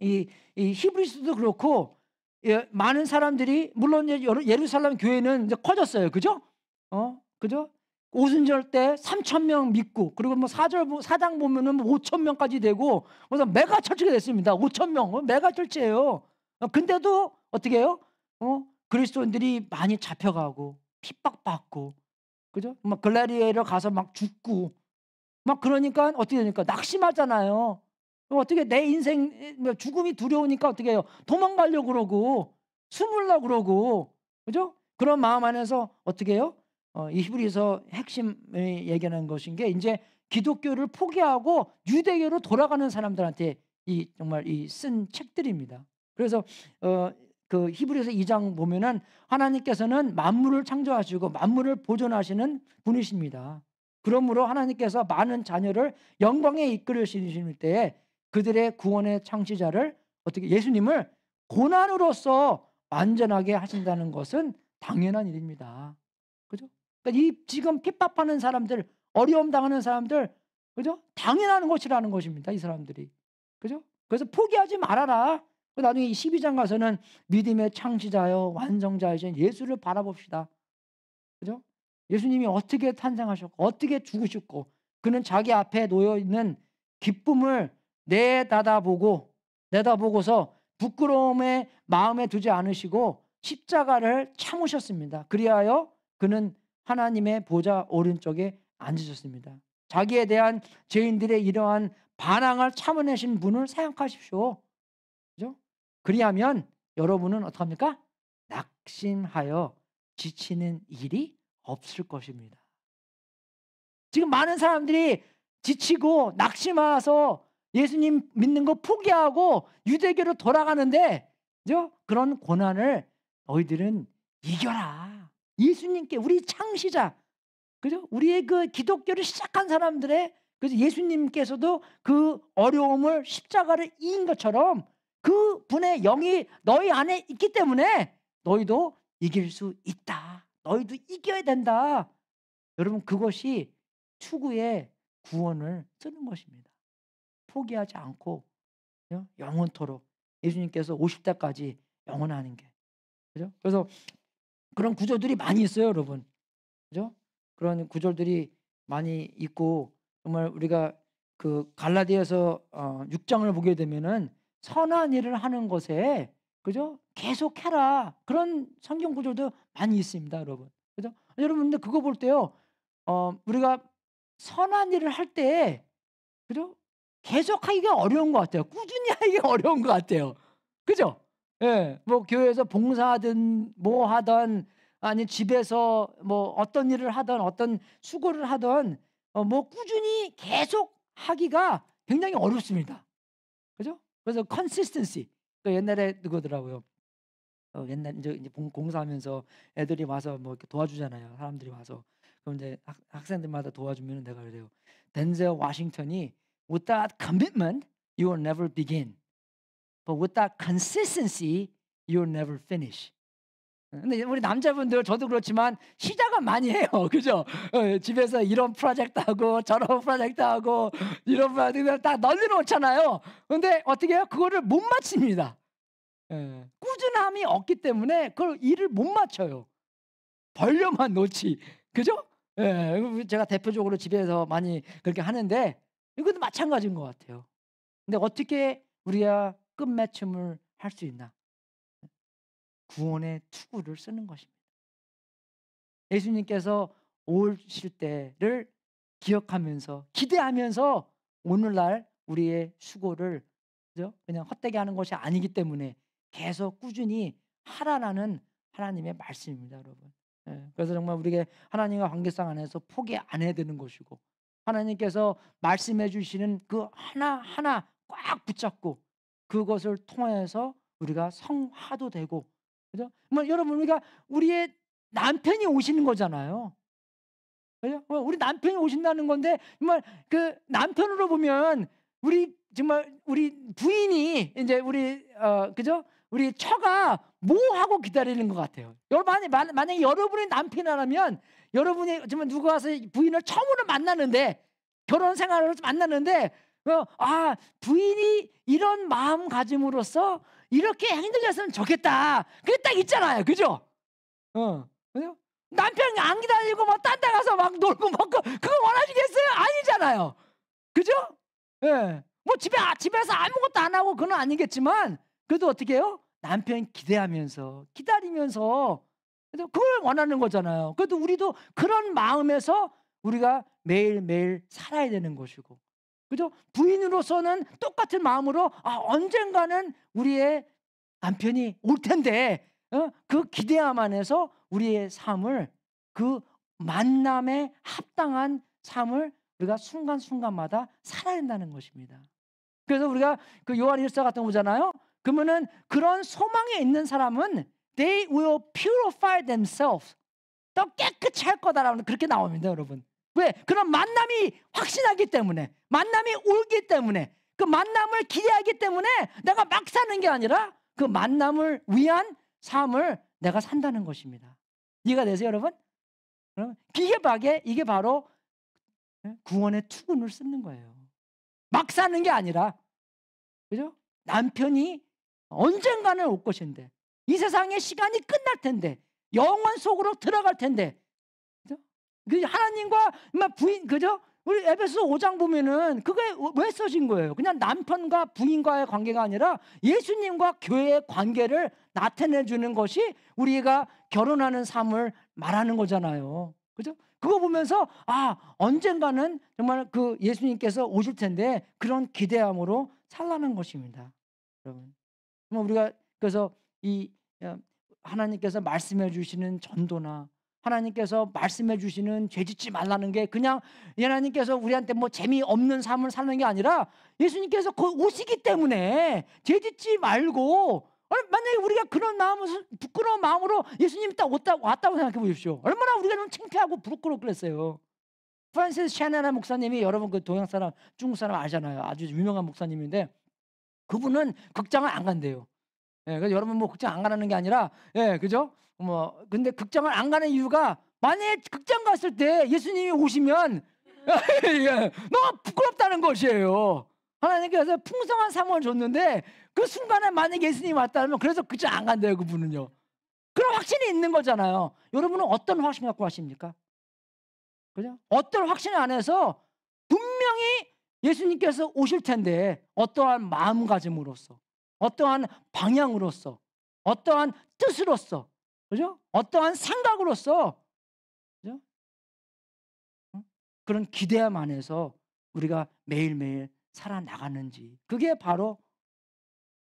이, 이 히브리스도 그렇고 예, 많은 사람들이 물론 예루살렘 교회는 이제 커졌어요, 그죠? 어, 그죠? 오순절 때 3천 명 믿고 그리고 뭐 사절 사장 보면은 5천 뭐 명까지 되고 그래서 메가 철치가 됐습니다. 5천 명 메가 철치예요. 어, 근데도 어떻게 해요? 어, 그리스도인들이 많이 잡혀가고 핍박받고 그죠? 막 글라리에로 가서 막 죽고 막 그러니까 어떻게 되니까 낙심하잖아요. 어떻게 내 인생 뭐 죽음이 두려우니까 어떻게 해요? 도망가려고 그러고 숨으려 그러고 그죠? 그런 마음 안에서 어떻게 해요? 어, 이 히브리서 핵심을 얘기하는 것인 게 이제 기독교를 포기하고 유대교로 돌아가는 사람들한테 이 정말 이 쓴 책들입니다. 그래서 어, 그 히브리서 2장 보면은 하나님께서는 만물을 창조하시고 만물을 보존하시는 분이십니다. 그러므로 하나님께서 많은 자녀를 영광에 이끌으실 때에 그들의 구원의 창시자를 어떻게 예수님을 고난으로서 완전하게 하신다는 것은 당연한 일입니다. 그죠? 그러니까 이 지금 핍박하는 사람들, 어려움 당하는 사람들, 그죠? 당연한 것이라는 것입니다. 이 사람들이. 그죠? 그래서 포기하지 말아라. 그 나중에 이 12장 가서는 믿음의 창시자여 완성자이신 예수를 바라봅시다. 그죠? 예수님이 어떻게 탄생하셨고 어떻게 죽으셨고 그는 자기 앞에 놓여 있는 기쁨을 내다다보고 내다보고서 부끄러움에 마음에 두지 않으시고 십자가를 참으셨습니다. 그리하여 그는 하나님의 보좌 오른쪽에 앉으셨습니다. 자기에 대한 죄인들의 이러한 반항을 참아내신 분을 생각하십시오. 그리하면 여러분은 어떡합니까? 낙심하여 지치는 일이 없을 것입니다. 지금 많은 사람들이 지치고 낙심하서 예수님 믿는 거 포기하고 유대교로 돌아가는데 그죠? 그런 고난을 너희들은 이겨라. 예수님께 우리 창시자 그죠? 우리의 그 기독교를 시작한 사람들의 그래서 예수님께서도 그 어려움을 십자가를 이긴 것처럼 그 분의 영이 너희 안에 있기 때문에 너희도 이길 수 있다. 너희도 이겨야 된다. 여러분 그것이 추구의 구원을 쓰는 것입니다. 포기하지 않고 영원토록 예수님께서 오실 때까지 영원하는 게 그죠? 그래서 그런 구절들이 많이 있어요, 여러분. 그죠? 그런 구절들이 많이 있고 정말 우리가 그 갈라디아서 어, 6장을 보게 되면은 선한 일을 하는 것에 그죠? 계속 해라. 그런 성경 구절도 많이 있습니다, 여러분. 그죠? 여러분 근데 그거 볼 때요. 어, 우리가 선한 일을 할때 그죠? 계속 하기가 어려운 것 같아요. 꾸준히 하기가 어려운 것 같아요. 그죠? 예. 뭐 교회에서 봉사하든 뭐 하든 아니 집에서 뭐 어떤 일을 하든 어떤 수고를 하든 어, 뭐 꾸준히 계속 하기가 굉장히 어렵습니다. 그래서 컨시스턴시 그 그러니까 옛날에 누구더라고요. 어, 옛날 이제, 공사하면서 애들이 와서 뭐 이렇게 도와주잖아요. 사람들이 와서 그럼 이제 학, 생들마다 도와주면 내가 그래요. 덴젤 워싱턴이 without commitment you will never begin, but without consistency you will never finish. 예, 근데 우리 남자분들 저도 그렇지만 시작은 많이 해요. 그죠? 예, 집에서 이런 프로젝트 하고 저런 프로젝트 하고 이런 프로젝트 다 널리 놓잖아요. 근데 어떻게 해요? 그거를 못 맞춥니다. 예, 꾸준함이 없기 때문에 그걸 일을 못 맞춰요. 벌려만 놓지. 그죠? 제가 대표적으로 집에서 많이 그렇게 하는데 이것도 마찬가지인 것 같아요. 근데 어떻게 우리가 끝맺춤을 할 수 있나? 구원의 투구를 쓰는 것입니다. 예수님께서 오실 때를 기억하면서 기대하면서 오늘날 우리의 수고를 그냥 헛되게 하는 것이 아니기 때문에 계속 꾸준히 하라라는 하나님의 말씀입니다, 여러분. 예, 그래서 정말 우리에 하나님과 관계상 안에서 포기 안 해야 되는 것이고 하나님께서 말씀해 주시는 그 하나하나 꽉 붙잡고 그것을 통하서 우리가 성화도 되고 그죠? 뭐 여러분 우리가 우리의 남편이 오시는 거잖아요. 그죠? 어, 우리 남편이 오신다는 건데 정말 그 남편으로 보면 우리 정말 우리 부인이 이제 우리 어 그죠? 우리 처가 뭐 하고 기다리는 것 같아요. 여러분 만약, 만약 여러분의 남편이라면 여러분이 정말 누가 와서 부인을 처음으로 만나는데 결혼 생활을 만나는데 어, 아 부인이 이런 마음가짐으로써 이렇게 흔들렸으면 좋겠다. 그게 딱 있잖아요. 그죠? 어. 그죠? 남편이 안 기다리고 막딴데 가서 막 놀고 먹고 그, 그거 원하시겠어요? 아니잖아요. 그죠? 예. 뭐 집에 집에서 아무것도 안 하고 그건 아니겠지만 그래도 어떻게 해요? 남편 기대하면서 기다리면서 그래도 그걸 원하는 거잖아요. 그래도 우리도 그런 마음에서 우리가 매일매일 살아야 되는 것이고 그죠? 부인으로서는 똑같은 마음으로 아, 언젠가는 우리의 남편이 올 텐데 어? 그 기대함 안에서 우리의 삶을 그 만남에 합당한 삶을 우리가 순간순간마다 살아야 된다는 것입니다. 그래서 우리가 그 요한 일서 같은 거 보잖아요. 그러면은 그런 소망에 있는 사람은 they will purify themselves. 또 깨끗이 할 거다라고 그렇게 나옵니다, 여러분. 왜? 그런 만남이 확신하기 때문에 만남이 울기 때문에 그 만남을 기대하기 때문에 내가 막 사는 게 아니라 그 만남을 위한 삶을 내가 산다는 것입니다. 이해가 되세요, 여러분? 여러분 비 이게 바로 예, 구원의 투근을 쓰는 거예요. 막 사는 게 아니라 그죠? 남편이 언젠가는 올 것인데 이 세상의 시간이 끝날 텐데 영원 속으로 들어갈 텐데 그 하나님과 부인 그죠? 우리 에베소 5장 보면은 그게 왜 써진 거예요? 그냥 남편과 부인과의 관계가 아니라 예수님과 교회의 관계를 나타내 주는 것이 우리가 결혼하는 삶을 말하는 거잖아요. 그죠? 그거 보면서 아 언젠가는 정말 그 예수님께서 오실 텐데 그런 기대함으로 살라는 것입니다. 여러분, 우리가 그래서 이 어, 하나님께서 말씀해 주시는 전도나 하나님께서 말씀해 주시는 죄 짓지 말라는 게 그냥 하나님께서 우리한테 뭐 재미없는 삶을 사는 게 아니라 예수님께서 그 오시기 때문에 죄 짓지 말고 만약에 우리가 그런 마음으로 부끄러운 마음으로 예수님딱 왔다, 왔다고 생각해 보십시오. 얼마나 우리가 좀 창피하고 부끄럽고 그랬어요. 프란시스 샤나나 목사님이 여러분 그 동양 사람, 중국 사람 알잖아요. 아주 유명한 목사님인데 그분은 극장을 안 간대요. 예, 그래서 여러분 뭐 극장 안 가라는 게 아니라 예, 그죠? 뭐 근데 극장을 안 가는 이유가 만약에 극장 갔을 때 예수님이 오시면 너무 부끄럽다는 것이에요. 하나님께서 풍성한 상을 줬는데 그 순간에 만약 예수님 왔다면 그래서 극장 안 간대요 그분은요. 그런 확신이 있는 거잖아요. 여러분은 어떤 확신 갖고 하십니까? 그죠? 어떤 확신 안에서 분명히 예수님께서 오실 텐데 어떠한 마음가짐으로서 어떠한 방향으로서 어떠한 뜻으로서 그죠? 어떠한 생각으로서 그죠? 그런 기대함 안에서 우리가 매일매일 살아나가는지 그게 바로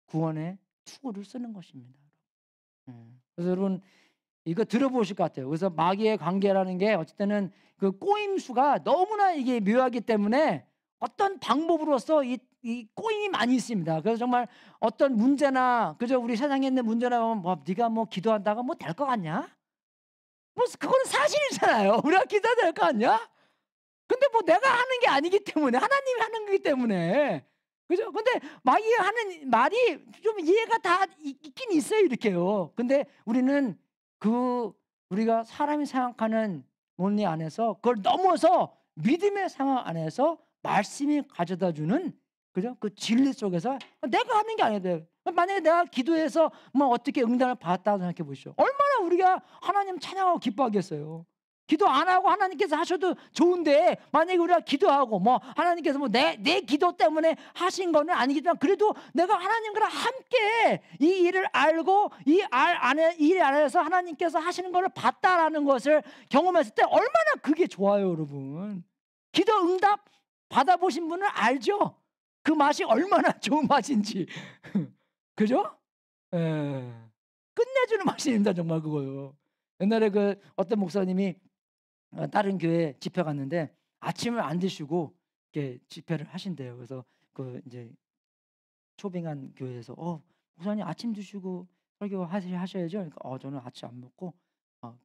구원의 투구를 쓰는 것입니다. 그래서 여러분 이거 들어보실 것 같아요. 그래서 마귀의 관계라는 게 어쨌든 그 꼬임수가 너무나 이게 묘하기 때문에 어떤 방법으로서 이, 이 꼬임이 많이 있습니다. 그래서 정말 어떤 문제나 그저 우리 세상에 있는 문제나 뭐 네가 뭐 기도한다가 뭐될 것 같냐? 뭐 그건 사실이잖아요. 우리가 기도 될것 같냐? 근데 뭐 내가 하는 게 아니기 때문에 하나님이 하는 거기 때문에 그죠? 근데 마귀 하는 말이 좀 이해가 다 있긴 있어요 이렇게요. 근데 우리는 그 우리가 사람이 생각하는 논리 안에서 그걸 넘어서 믿음의 상황 안에서 말씀이 가져다 주는 그죠? 그 진리 속에서 어, 내가 하는 게 아니야 돼. 어, 만약에 내가 기도해서 뭐 어떻게 응답을 받았다고 생각해 보시죠. 얼마나 우리가 하나님 찬양하고 기뻐하겠어요. 기도 안 하고 하나님께서 하셔도 좋은데 만약에 우리가 기도하고 뭐 하나님께서 뭐 내 내 기도 때문에 하신 거는 아니겠지만 그래도 내가 하나님과 함께 이 일을 알고 이알 안에 일 안에서 하나님께서 하시는 것을 봤다라는 것을 경험했을 때 얼마나 그게 좋아요, 여러분. 기도 응답 받아보신 분은 알죠? 그 맛이 얼마나 좋은 맛인지. 그죠? 에, 예. 끝내주는 맛입니다, 정말 그거요. 옛날에 그 어떤 목사님이 어, 다른 교회 집회 갔는데 아침을 안 드시고 이렇게 집회를 하신대요. 그래서 그 이제 초빙한 교회에서 어 목사님 아침 드시고 설교 하셔야죠. 그러니까 어 저는 아침 안 먹고 어,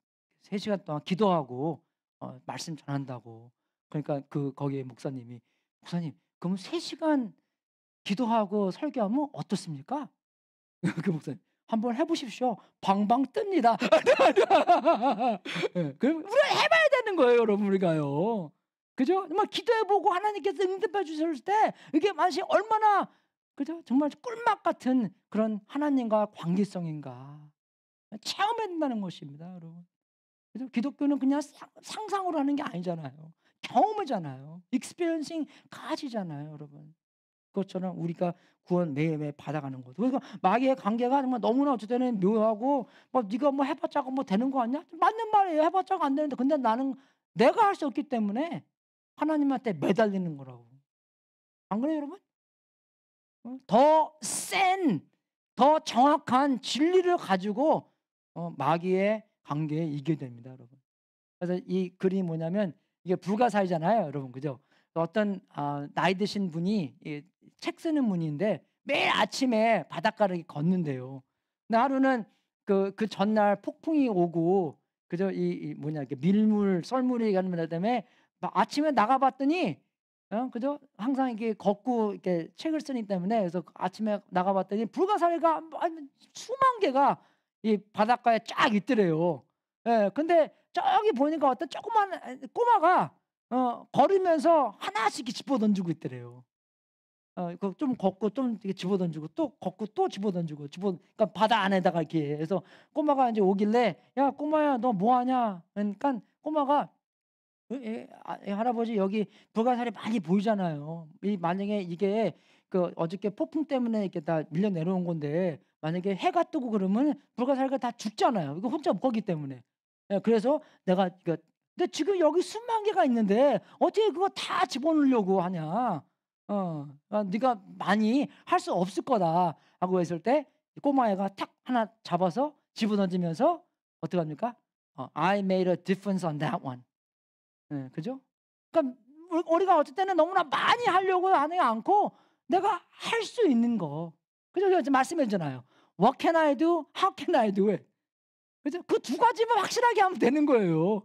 3 시간 동안 기도하고 어, 말씀 전한다고 그러니까 그 거기에 목사님이 목사님 그럼 3시간 기도하고 설교하면 어떻습니까? 그 목사님 한번 해보십시오. 방방 뜹니다. 예, 그럼 우리가 해봐야 되는 거예요, 여러분 우리가요. 그죠? 막 뭐 기도해보고 하나님께서 응답해 주셨을 때 이게 만시 얼마나 그죠? 정말 꿀맛 같은 그런 하나님과 관계성인가 체험해다는 것입니다, 여러분. 그죠? 기독교는 그냥 상, 상으로 하는 게 아니잖아요. 경험이잖아요. 익스피리언싱 가지잖아요, 여러분. 그것처럼 우리가 구원 매일매일 받아가는 거죠. 그러니까 마귀의 관계가 너무나 어쨌든 묘하고 뭐 네가 뭐 해봤자고 뭐 되는 거 아니야? 맞는 말이에요. 해봤자고 안 되는데 근데 나는 내가 할 수 없기 때문에 하나님한테 매달리는 거라고. 안 그래요, 여러분? 어? 더 센, 더 정확한 진리를 가지고 어, 마귀의 관계에 이겨 됩니다, 여러분. 그래서 이 글이 뭐냐면 이게 불가사의잖아요, 여러분 그죠? 어떤 어, 나이 드신 분이 책 쓰는 분인데 매일 아침에 바닷가를 걷는데요. 근데 하루는 그, 그 전날 폭풍이 오고 그저 이, 이 뭐냐 이렇게 밀물 썰물이 가는 것 때문에 아침에 나가봤더니 어? 그죠? 항상 이게 걷고 이렇게 책을 쓰기 때문에 그래서 아침에 나가봤더니 불가사리가 수만 개가 이 바닷가에 쫙 있더래요. 예, 근데 저기 보니까 어떤 조그만 아, 꼬마가 어, 걸으면서 하나씩 집어 던지고 있더래요. 어, 그 좀 걷고 좀 집어 던지고 또 걷고 또 집어 던지고 집어 그러니까 바다 안에다가 이렇게 해서 꼬마가 이제 오길래 야 꼬마야 너 뭐 하냐? 그러니까 꼬마가 에, 어, 에, 예, 아, 예, 할아버지 여기 불가사리 많이 보이잖아요. 이 만약에 이게 그 어저께 폭풍 때문에 이렇게 다 밀려 내려온 건데 만약에 해가 뜨고 그러면 불가사리가 다 죽잖아요. 이거 혼자 거기 때문에 예, 그래서 내가 근데 지금 여기 수만 개가 있는데 어떻게 그거 다 집어넣으려고 하냐? 어, 아, 네가 많이 할 수 없을 거다 하고 했을 때 꼬마애가 탁 하나 잡아서 집어넣으면서 어떻게 합니까? 어, I made a difference on that one. 네, 그죠? 그러니까 우리가 어쩔 때는 너무나 많이 하려고 하는 게 않고 내가 할 수 있는 거. 그죠? 말씀해 주잖아요. What can I do? How can I do it? 그죠? 그두 가지만 확실하게 하면 되는 거예요.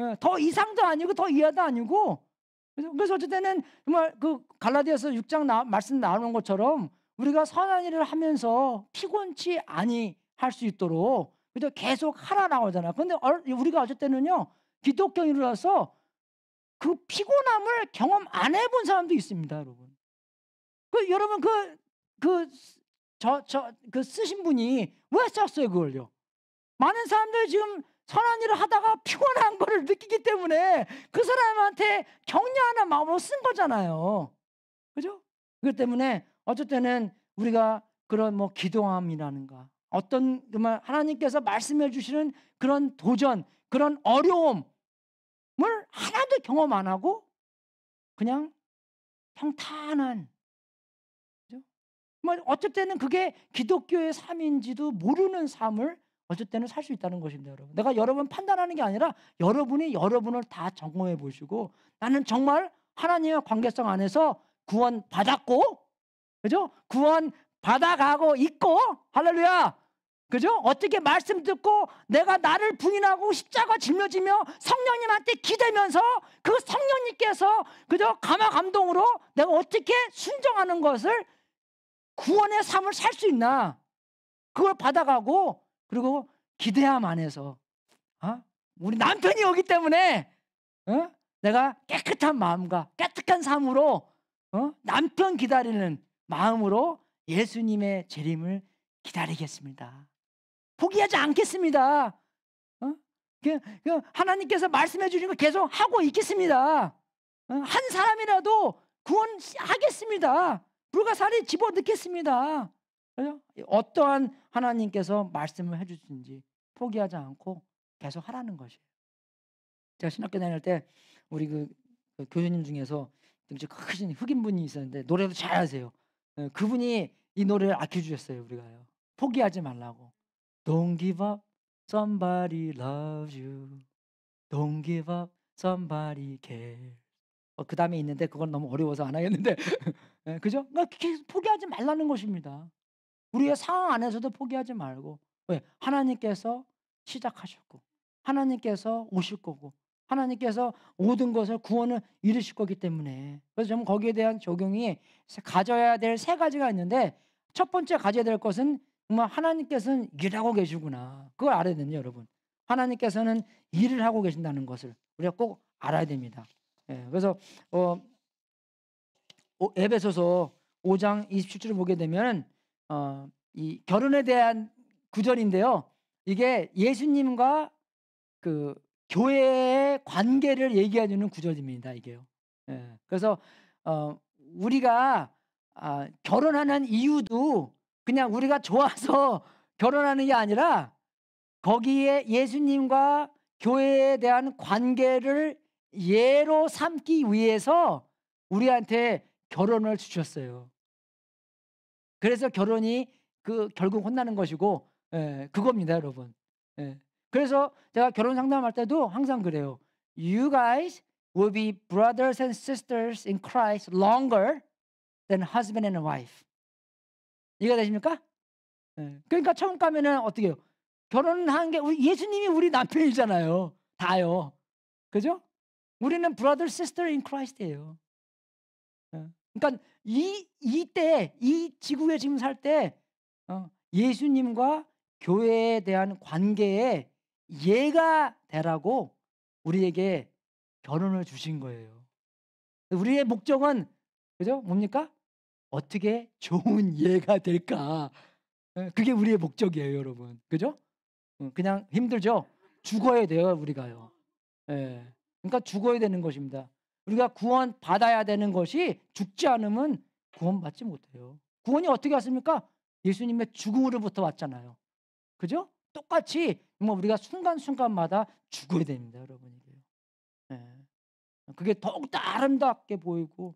예, 더 이상도 아니고 더 이하도 아니고. 그죠? 그래서 어쨌든 정말 그 갈라디아서 6장 나, 말씀 나오는 것처럼 우리가 선한 일을 하면서 피곤치 아니 할 수 있도록 그죠? 계속 하라라고 하잖아. 근데 우리가 어쨌든은요 기독교인으로서 그 피곤함을 경험 안 해본 사람도 있습니다, 여러분. 그 여러분 그 그 저 저그 그 그 쓰신 분이 왜 썼어요 그걸요? 많은 사람들이 지금 선한 일을 하다가 피곤한 것을 느끼기 때문에 그 사람한테 격려하는 마음으로 쓴 거잖아요. 그죠? 그렇기 때문에 어쩔 때는 우리가 그런 뭐 기도함이라는가 어떤 정말 하나님께서 말씀해 주시는 그런 도전, 그런 어려움을 하나도 경험 안 하고 그냥 평탄한 그죠? 뭐 어쩔 때는 그게 기독교의 삶인지도 모르는 삶을 어쩔 때는 살수 있다는 것입니다, 여러분. 내가 여러분 판단하는 게 아니라 여러분이 여러분을 다 점검해 보시고 나는 정말 하나님의 관계성 안에서 구원 받았고, 그죠? 구원 받아가고 있고, 할렐루야! 그죠? 어떻게 말씀 듣고 내가 나를 부인하고 십자가 짊어지며 성령님한테 기대면서 그 성령님께서 그죠? 감화 감동으로 내가 어떻게 순종하는 것을 구원의 삶을 살 수 있나? 그걸 받아가고 그리고 기대함안에서 어? 우리 남편이 오기 때문에 어? 내가 깨끗한 마음과 깨끗한 삶으로 어? 남편 기다리는 마음으로 예수님의 재림을 기다리겠습니다. 포기하지 않겠습니다. 어? 그, 그 하나님께서 말씀해 주신 걸 계속 하고 있겠습니다. 어? 한 사람이라도 구원하겠습니다. 불가사리 집어넣겠습니다. 그죠? 어떠한 하나님께서 말씀을 해주신지 포기하지 않고 계속 하라는 것이에요. 제가 신학교 다닐 때 우리 그, 그 교수님 중에서 등치 크신 흑인 분이 있었는데 노래도 잘하세요. 예, 그분이 이 노래를 아껴주셨어요 우리가요. 포기하지 말라고. Don't give up, somebody loves you. Don't give up, somebody cares. 어, 그 다음에 있는데 그건 너무 어려워서 안 하겠는데 예, 그죠? 그러니까 포기하지 말라는 것입니다. 우리의 상황 안에서도 포기하지 말고 왜 하나님께서 시작하셨고 하나님께서 오실 거고 하나님께서 모든 것을 구원을 이루실 거기 때문에 그래서 저는 거기에 대한 적용이 가져야 될 세 가지가 있는데 첫 번째 가져야 될 것은 정말 하나님께서는 일하고 계시구나 그걸 알아야 되는다 여러분 하나님께서는 일을 하고 계신다는 것을 우리가 꼭 알아야 됩니다 예, 그래서 어, 어 에베소서 5장 27절을 보게 되면 어, 이 결혼에 대한 구절인데요. 이게 예수님과 그 교회의 관계를 얘기해주는 구절입니다. 이게요. 예, 그래서 어, 우리가 아, 결혼하는 이유도 그냥 우리가 좋아서 결혼하는 게 아니라 거기에 예수님과 교회에 대한 관계를 예로 삼기 위해서 우리한테 결혼을 주셨어요. 그래서 결혼이 그 결국 혼나는 것이고 예, 그겁니다, 여러분. 예. 그래서 제가 결혼 상담할 때도 항상 그래요. You guys will be brothers and sisters in Christ longer than husband and wife. 이해가 되십니까? 예. 그러니까 처음 가면은 어떻게 해요? 결혼한 게 우리 예수님이 우리 남편이잖아요. 다요. 그죠? 우리는 brother, sister in Christ예요. 예. 그러니까 이 이때 이 지구에 지금 살때 어, 예수님과 교회에 대한 관계에 예가 되라고 우리에게 결혼을 주신 거예요. 우리의 목적은 그죠? 뭡니까? 어떻게 좋은 예가 될까? 예, 그게 우리의 목적이에요, 여러분. 그죠? 어, 그냥 힘들죠? 죽어야 돼요, 우리가요. 예. 그러니까 죽어야 되는 것입니다. 우리가 구원 받아야 되는 것이 죽지 않으면 구원받지 못해요. 구원이 어떻게 왔습니까? 예수님의 죽음으로부터 왔잖아요. 그죠? 똑같이 뭐 우리가 순간순간마다 죽어야 됩니다, 여러분. 예. 그게 더욱더 아름답게 보이고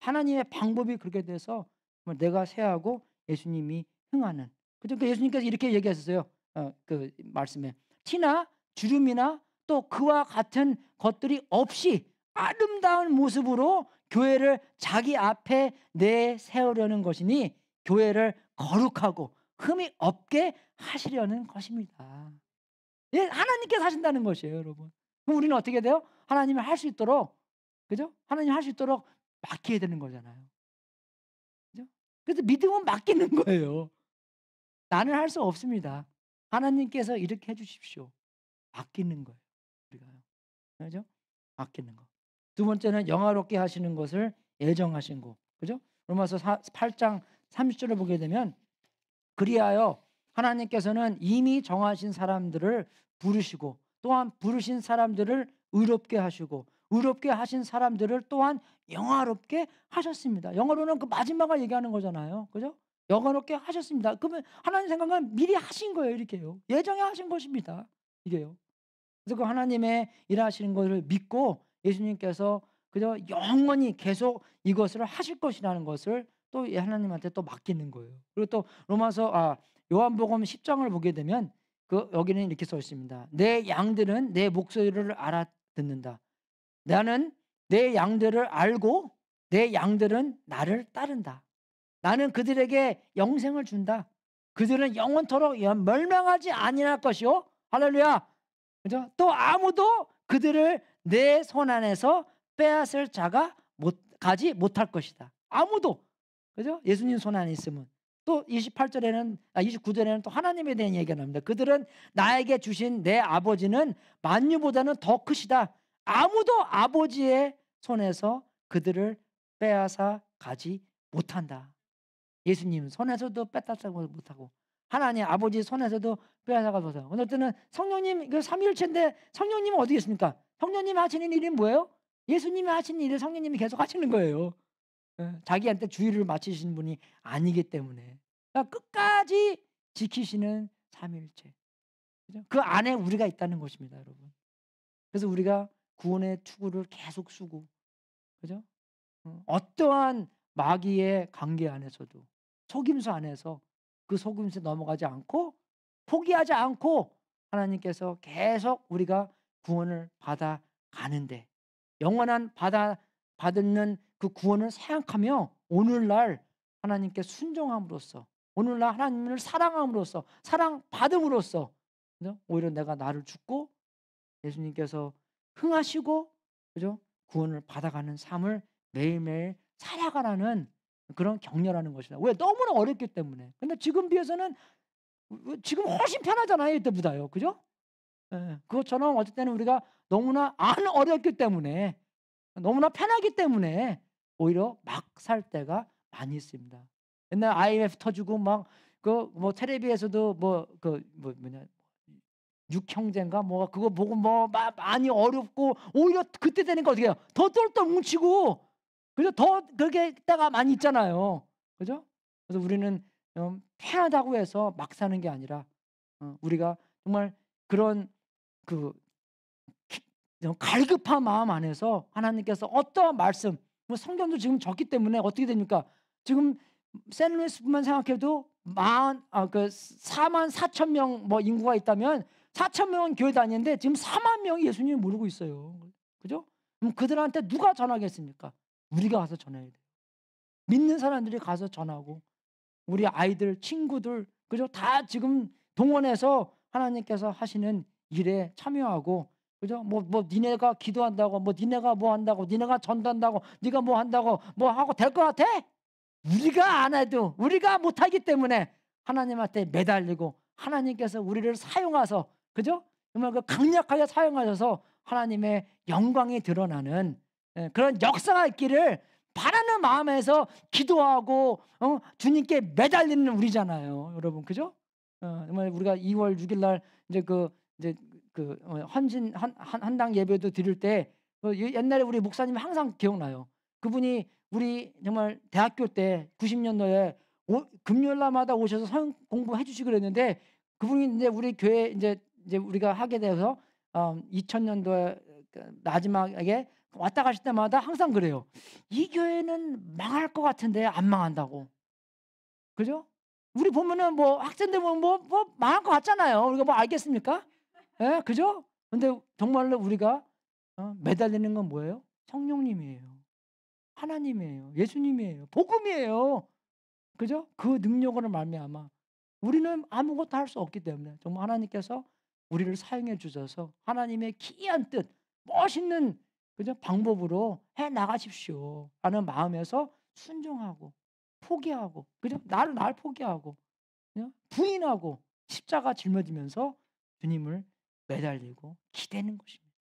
하나님의 방법이 그렇게 돼서 뭐 내가 새하고 예수님이 흥하는 그러니 그 예수님께서 이렇게 얘기하셨어요. 어, 그 말씀에 티나 주름이나 또 그와 같은 것들이 없이 아름다운 모습으로 교회를 자기 앞에 내세우려는 것이니 교회를 거룩하고 흠이 없게 하시려는 것입니다. 예, 하나님께서 하신다는 것이에요, 여러분. 그럼 우리는 어떻게 돼요? 하나님을 할수 있도록, 그죠? 하나님 할수 있도록 맡겨야 되는 거잖아요. 그죠? 그래서 믿음은 맡기는 거예요. 나는 할 수 없습니다. 하나님께서 이렇게 해주십시오. 맡기는 거예요, 우리가요. 그죠? 맡기는 거. 두 번째는 영화롭게 하시는 것을 예정하신 것. 그죠? 로마서 8장 30절을 보게 되면 그리하여 하나님께서는 이미 정하신 사람들을 부르시고 또한 부르신 사람들을 의롭게 하시고 의롭게 하신 사람들을 또한 영화롭게 하셨습니다. 영어로는 그 마지막을 얘기하는 거잖아요. 그죠? 영화롭게 하셨습니다. 그러면 하나님 생각은 미리 하신 거예요. 이렇게요. 예정에 하신 것입니다. 이게요. 그래서 그 하나님의 일하시는 것을 믿고 예수님께서 그저 영원히 계속 이것을 하실 것이라는 것을 또 하나님한테 또 맡기는 거예요. 그리고 또 로마서 아 요한복음 10장을 보게 되면 그 여기는 이렇게 써 있습니다. 내 양들은 내 목소리를 알아듣는다. 나는 내 양들을 알고 내 양들은 나를 따른다. 나는 그들에게 영생을 준다. 그들은 영원토록 멸망하지 아니할 것이요. 할렐루야. 그죠? 또 아무도 그들을 내 손안에서 빼앗을 자가 못, 가지 못할 것이다. 아무도. 그죠? 예수님 손 안에 있으면. 또 28절에는 아 29절에는 또 하나님에 대한 얘기가 나옵니다. 그들은 나에게 주신 내 아버지는 만유보다는 더 크시다. 아무도 아버지의 손에서 그들을 빼앗아 가지 못한다. 예수님 손에서도 빼앗아 못하고 하나님 아버지 손에서도 빼앗아 가지 못하고 어느 때 성령님 그 삼일체인데 성령님은 어디 있습니까? 성령님이 하시는 일이 뭐예요? 예수님이 하시는 일을 성령님이 계속 하시는 거예요. 예, 자기한테 주의를 맞추시 분이 아니기 때문에 그러니까 끝까지 지키시는 삼일체 그 안에 우리가 있다는 것입니다, 여러분. 그래서 우리가 구원의 투구를 계속 쓰고 그죠? 어, 어떠한 마귀의 관계 안에서도 속임수 안에서 그 속임수에 넘어가지 않고 포기하지 않고 하나님께서 계속 우리가 구원을 받아 가는데 영원한 받아 받는 그 구원을 생각하며 오늘날 하나님께 순종함으로써 오늘날 하나님을 사랑함으로써 사랑 받음으로써 오히려 내가 나를 죽고 예수님께서 흥하시고 그죠? 구원을 받아가는 삶을 매일매일 살아가라는 그런 격려라는 것이다. 왜 너무나 어렵기 때문에. 근데 지금 비해서는 지금 훨씬 편하잖아요 이때보다요, 그죠? 예. 그것처럼 어쨌든 우리가 너무나 안어렵기 때문에 너무나 편하기 때문에 오히려 막 살 때가 많이 있습니다. 옛날 IMF 터지고 막 그뭐 테레비에서도 뭐 그뭐 뭐냐 육형제인가 뭐 그거 보고 뭐 많이 어렵고 오히려 그때 되니까 어떻게 해요? 더 똘똘 뭉치고 그래서 더 그렇게 때가 많이 있잖아요. 그죠? 그래서 우리는 편하다고 해서 막 사는 게 아니라 어, 우리가 정말 그런 그 갈급한 마음 안에서 하나님께서 어떠한 말씀, 뭐 성경도 지금 적기 때문에 어떻게 됩니까? 지금 샌루이스뿐만 생각해도 만, 아, 그 4만 4천 명 뭐 인구가 있다면 4천 명은 교회 다니는데 지금 4만 명이 예수님을 모르고 있어요. 그죠? 그럼 그들한테 누가 전하겠습니까? 우리가 가서 전해야 돼요. 믿는 사람들이 가서 전하고 우리 아이들, 친구들, 그죠? 다 지금 동원해서 하나님께서 하시는 일에 참여하고 그죠? 뭐, 뭐, 니네가 기도한다고, 뭐, 니네가 뭐 한다고, 니네가 전도한다고, 니가 뭐 한다고, 뭐 하고 될 것 같아? 우리가 안 해도, 우리가 못하기 때문에 하나님한테 매달리고, 하나님께서 우리를 사용하서, 그죠? 정말 그 강력하게 사용하셔서 하나님의 영광이 드러나는 예, 그런 역사가 있기를 바라는 마음에서 기도하고, 어? 주님께 매달리는 우리잖아요. 여러분, 그죠? 어, 정말 우리가 2월 6일 날 이제 그 이제 그 어, 헌신 한, 한당 예배도 드릴 때 어, 옛날에 우리 목사님 항상 기억나요. 그분이 우리 정말 대학교 때 90년도에 오, 금요일 날마다 오셔서 성 공부해 주시고 그랬는데 그분이 이제 우리 교회 이제 이제 우리가 하게 되어서 어, 2000년도에 그 마지막에 왔다 가실 때마다 항상 그래요. 이 교회는 망할 것 같은데 안 망한다고. 그죠? 우리 보면은 뭐 학생들 보면 뭐, 뭐 망할 것 같잖아요. 우리가 뭐 알겠습니까? 예, 그죠? 근데 정말로 우리가 어, 매달리는 건 뭐예요? 성령님이에요. 하나님이에요. 예수님이에요. 복음이에요. 그죠? 그 능력으로 말미암아 우리는 아무것도 할 수 없기 때문에 정말 하나님께서 우리를 사용해 주셔서 하나님의 기이한 뜻, 멋있는 그죠? 방법으로 해 나가십시오. 하는 마음에서 순종하고 포기하고 그죠? 나를 날 포기하고 부인하고 십자가 짊어지면서 주님을 매달리고 기대는 것입니다.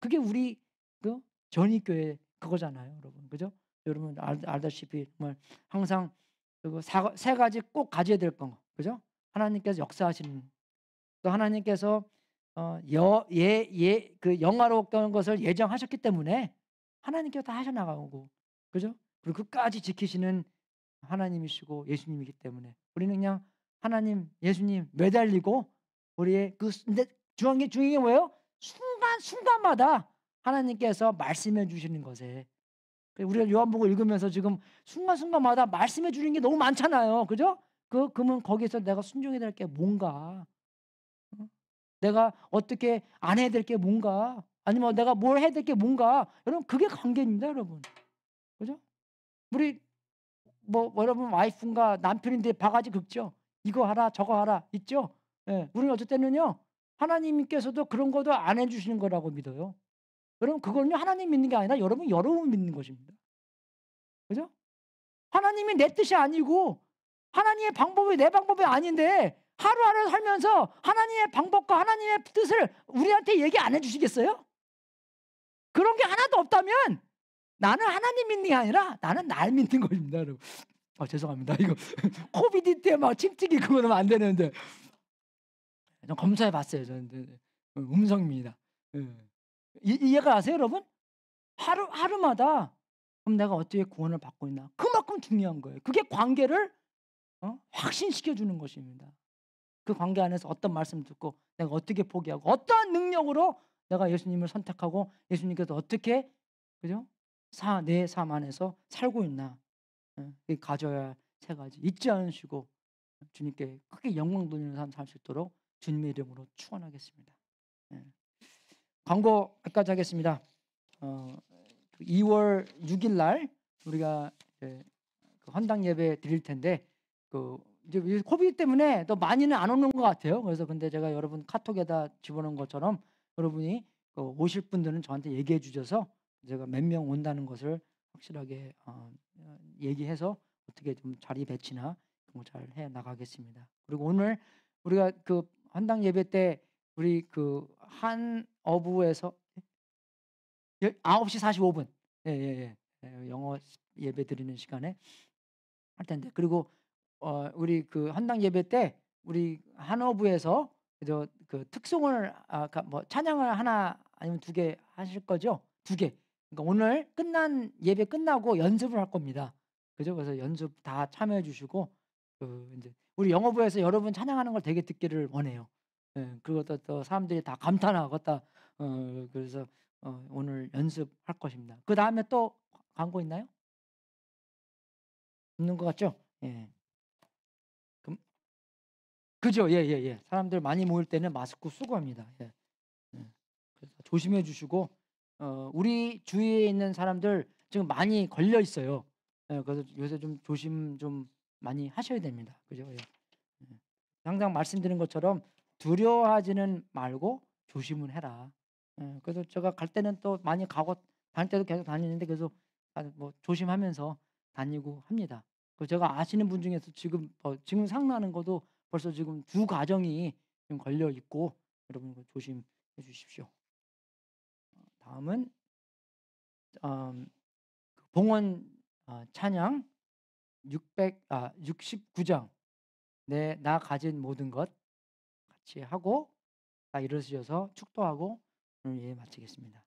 그게 우리 그 전위교회 그거잖아요, 여러분. 그죠? 여러분 알, 알다시피 정말 뭐 항상 그 세 가지 꼭 가져야 될 거, 그죠? 하나님께서 역사하시는 또 하나님께서 어, 여, 예, 예, 그 영화로운 것을 예정하셨기 때문에 하나님께서 다 하셔나가고, 그죠? 그리고 끝까지 지키시는 하나님이시고 예수님이기 때문에 우리는 그냥 하나님, 예수님 매달리고 우리의 그 중요한 게, 중요한 게 뭐예요? 순간, 순간마다 하나님께서 말씀해 주시는 것에. 우리가 요한복음 읽으면서 지금 순간순간마다 말씀해 주는 게 너무 많잖아요. 그죠? 그, 그러면 거기서 내가 순종해야 될 게 뭔가? 내가 어떻게 안 해야 될 게 뭔가? 아니면 내가 뭘 해야 될 게 뭔가? 여러분, 그게 관계입니다, 여러분. 그죠? 우리, 뭐, 여러분 와이프인가 남편인데 바가지 긁죠? 이거 하라, 저거 하라, 있죠? 예. 우리는 어쨌든요 하나님께서도 그런 것도 안 해주시는 거라고 믿어요. 여러분 그걸요 하나님 믿는 게 아니라 여러분 여러분 믿는 것입니다. 그죠? 하나님이 내 뜻이 아니고 하나님의 방법이 내 방법이 아닌데 하루하루 살면서 하나님의 방법과 하나님의 뜻을 우리한테 얘기 안 해주시겠어요? 그런 게 하나도 없다면 나는 하나님 믿는 게 아니라 나는 날 믿는 것입니다, 여러분. 아 죄송합니다. 이거 코비디 때막 칭찍이 그거는 안 되는데 검사해 봤어요. 저는 네, 네. 어, 음성입니다. 예. 이, 이해가 아세요, 여러분? 하루 하루마다 그럼 내가 어떻게 구원을 받고 있나? 그만큼 중요한 거예요. 그게 관계를 어? 확신시켜 주는 것입니다. 그 관계 안에서 어떤 말씀 듣고 내가 어떻게 포기하고 어떠한 능력으로 내가 예수님을 선택하고 예수님께서 어떻게 그죠? 사, 내 삶 안에서 살고 있나? 예, 가져야 세 가지 잊지 않으시고 주님께 크게 영광 돌리는 삶살수 있도록 주님의 이름으로 축원하겠습니다. 예. 광고 여까지 하겠습니다. 어, 2월 그 6일 날 우리가 예, 그 헌당 예배 드릴 텐데 그 이제 코비 때문에 또 많이는 안 오는 것 같아요. 그래서 근데 제가 여러분 카톡에다 집어넣은 것처럼 여러분이 그 오실 분들은 저한테 얘기해 주셔서 제가 몇 명 온다는 것을 확실하게 어, 얘기해서 어떻게 좀 자리 배치나 잘해 나가겠습니다. 그리고 오늘 우리가 그 한당 예배 때 우리 그 한 어부에서 9시 45분 예, 예, 예, 예. 영어 예배 드리는 시간에 할 텐데 그리고 어, 우리 그 한당 예배 때 우리 한어부에서 그저 그 특송을 아까 그러니까 뭐 찬양을 하나 아니면 두 개 하실 거죠? 두 개. 그러니까 오늘 끝난 예배 끝나고 연습을 할 겁니다. 그죠? 그래서 연습 다 참여해 주시고 그 이제 우리 영어부에서 여러분 찬양하는 걸 되게 듣기를 원해요. 예, 그것도 또 사람들이 다 감탄하고 다 어, 그래서 어, 오늘 연습할 것입니다. 그 다음에 또 광고 있나요? 없는 것 같죠? 예. 그, 그죠? 예, 예, 예. 사람들 많이 모일 때는 마스크 쓰고 합니다. 예. 예. 그래서 조심해 주시고 어, 우리 주위에 있는 사람들 지금 많이 걸려 있어요. 예, 그래서 요새 좀 조심 좀 많이 하셔야 됩니다. 그죠? 예. 항상 예. 말씀드린 것처럼 두려워하지는 말고 조심을 해라. 예. 그래서 제가 갈 때는 또 많이 가고 다닐 때도 계속 다니는데 그래서 아, 뭐 조심하면서 다니고 합니다. 그 제가 아시는 분 중에서 지금 어, 지금 상나는 것도 벌써 지금 두 가정이 지금 걸려 있고 여러분 조심해 주십시오. 다음은 어, 봉헌 어, 찬양 600, 아, 69장 내 나 가진 모든 것 같이 하고 다 아, 이루셔서 축도하고 오늘 예배 마치겠습니다.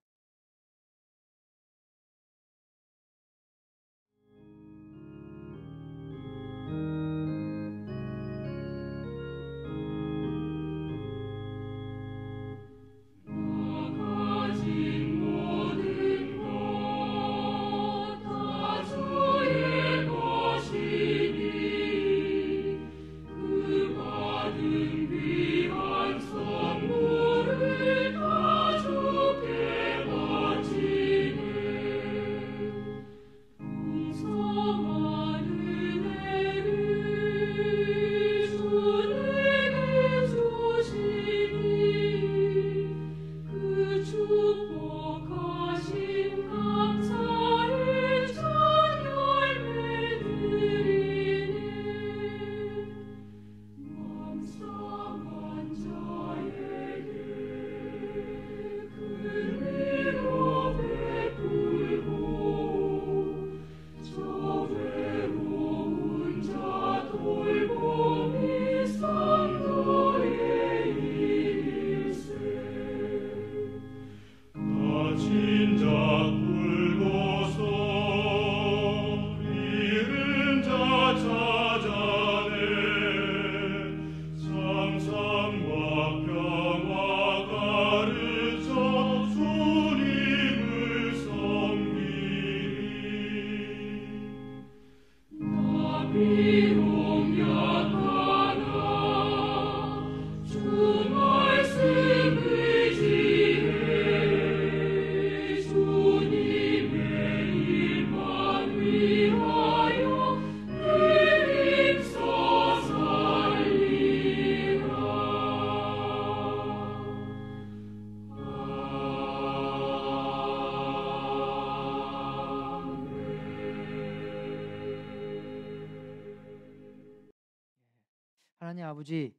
하나님 아버지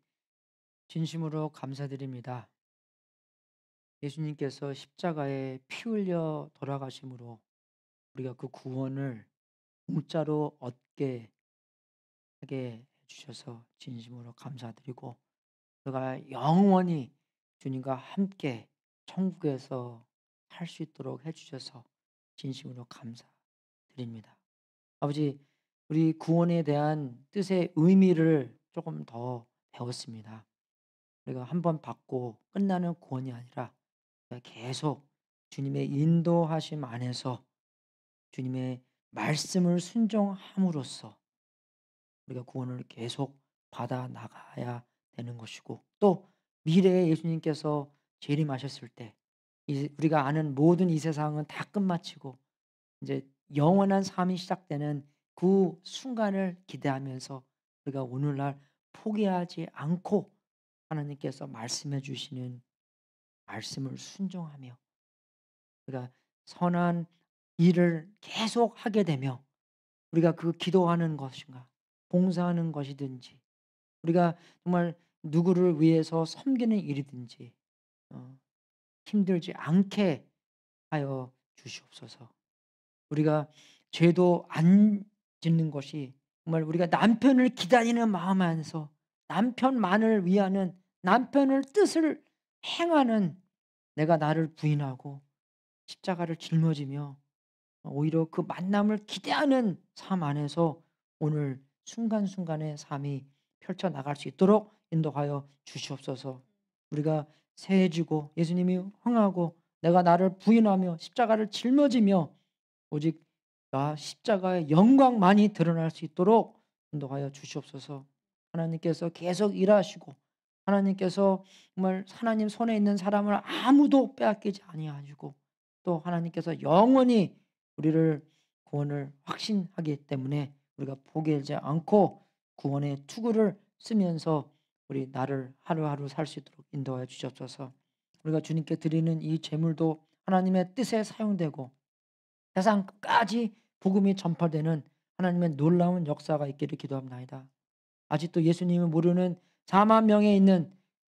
진심으로 감사드립니다. 예수님께서 십자가에 피 흘려 돌아가심으로 우리가 그 구원을 공짜로 얻게 하게 해주셔서 진심으로 감사드리고 우리가 영원히 주님과 함께 천국에서 살 수 있도록 해주셔서 진심으로 감사드립니다. 아버지, 우리 구원에 대한 뜻의 의미를 조금 더 배웠습니다. 우리가 한 번 받고 끝나는 구원이 아니라 계속 주님의 인도하심 안에서 주님의 말씀을 순종함으로써 우리가 구원을 계속 받아 나가야 되는 것이고 또 미래에 예수님께서 재림하셨을 때 우리가 아는 모든 이 세상은 다 끝마치고 이제 영원한 삶이 시작되는 그 순간을 기대하면서 우리가 오늘날 포기하지 않고 하나님께서 말씀해 주시는 말씀을 순종하며 우리가 선한 일을 계속 하게 되며 우리가 그 기도하는 것인가 봉사하는 것이든지 우리가 정말 누구를 위해서 섬기는 일이든지 어, 힘들지 않게 하여 주시옵소서. 우리가 죄도 안 짓는 것이 정말 우리가 남편을 기다리는 마음 안에서 남편만을 위하는 남편을 뜻을 행하는 내가 나를 부인하고 십자가를 짊어지며 오히려 그 만남을 기대하는 삶 안에서 오늘 순간순간의 삶이 펼쳐나갈 수 있도록 인도하여 주시옵소서 우리가 새해지고 예수님이 황하고 내가 나를 부인하며 십자가를 짊어지며 오직 나 십자가의 영광만이 드러날 수 있도록 인도하여 주시옵소서. 하나님께서 계속 일하시고 하나님께서 정말 하나님 손에 있는 사람을 아무도 빼앗기지 아니하시고 또 하나님께서 영원히 우리를 구원을 확신하기 때문에 우리가 포기하지 않고 구원의 투구를 쓰면서 우리 나를 하루하루 살 수 있도록 인도하여 주시옵소서. 우리가 주님께 드리는 이 제물도 하나님의 뜻에 사용되고 세상까지 복음이 전파되는 하나님의 놀라운 역사가 있기를 기도합니다. 아직도 예수님을 모르는 4만 명에 있는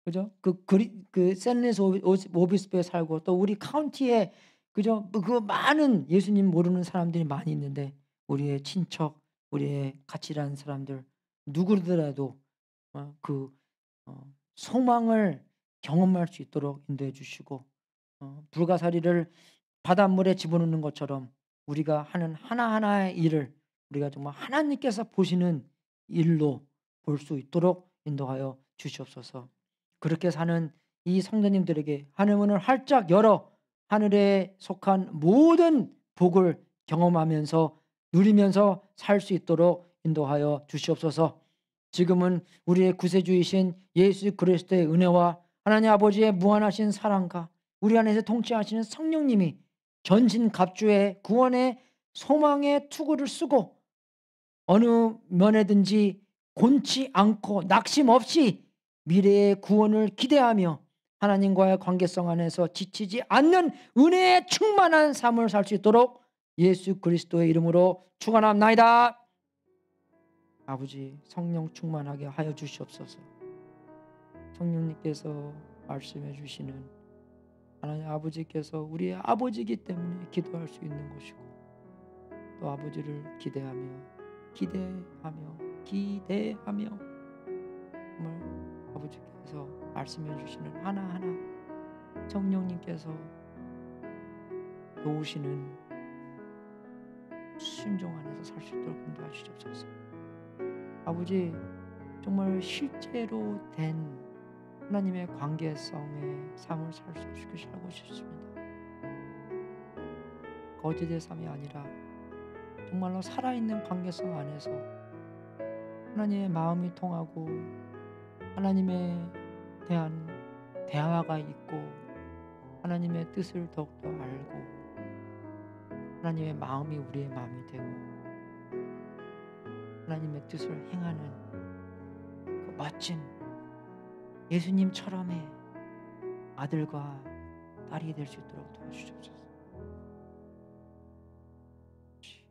그죠? 그 그리 그 샌레스 오비스페에 살고 또 우리 카운티에 그죠? 그 많은 예수님 모르는 사람들이 많이 있는데 우리의 친척, 우리의 같이 일하는 사람들 누구더라도 어, 그 어, 소망을 경험할 수 있도록 인도해 주시고 어, 불가사리를 바닷물에 집어넣는 것처럼 우리가 하는 하나하나의 일을 우리가 정말 하나님께서 보시는 일로 볼 수 있도록 인도하여 주시옵소서. 그렇게 사는 이 성도님들에게 하늘문을 활짝 열어 하늘에 속한 모든 복을 경험하면서 누리면서 살 수 있도록 인도하여 주시옵소서. 지금은 우리의 구세주이신 예수 그리스도의 은혜와 하나님 아버지의 무한하신 사랑과 우리 안에서 통치하시는 성령님이 전신 갑주의 구원의 소망의 투구를 쓰고 어느 면에든지 곤치 않고 낙심 없이 미래의 구원을 기대하며 하나님과의 관계성 안에서 지치지 않는 은혜에 충만한 삶을 살 수 있도록 예수 그리스도의 이름으로 축원합니다. 아버지 성령 충만하게 하여 주시옵소서. 성령님께서 말씀해 주시는 하나님 아버지께서 우리의 아버지이기 때문에 기도할 수 있는 것이고 또 아버지를 기대하며 기대하며 기대하며 정말 아버지께서 말씀해 주시는 하나하나 성령님께서 도우시는 순종 안에서 살 수 있도록 인도하시옵소서 아버지 정말 실제로 된 하나님의 관계성에 삶을 살 수 있게 하고 싶습니다. 거짓의 그 삶이 아니라 정말로 살아있는 관계성 안에서 하나님의 마음이 통하고 하나님의 대한 대화가 있고 하나님의 뜻을 더욱더 알고 하나님의 마음이 우리의 마음이 되고 하나님의 뜻을 행하는 그 멋진 예수님처럼의 아들과 딸이 될 수 있도록 도와주옵소서.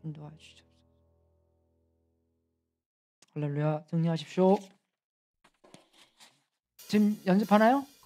인도하 주옵소서. 할렐루야. 정리하십시오. 지금 연습하나요?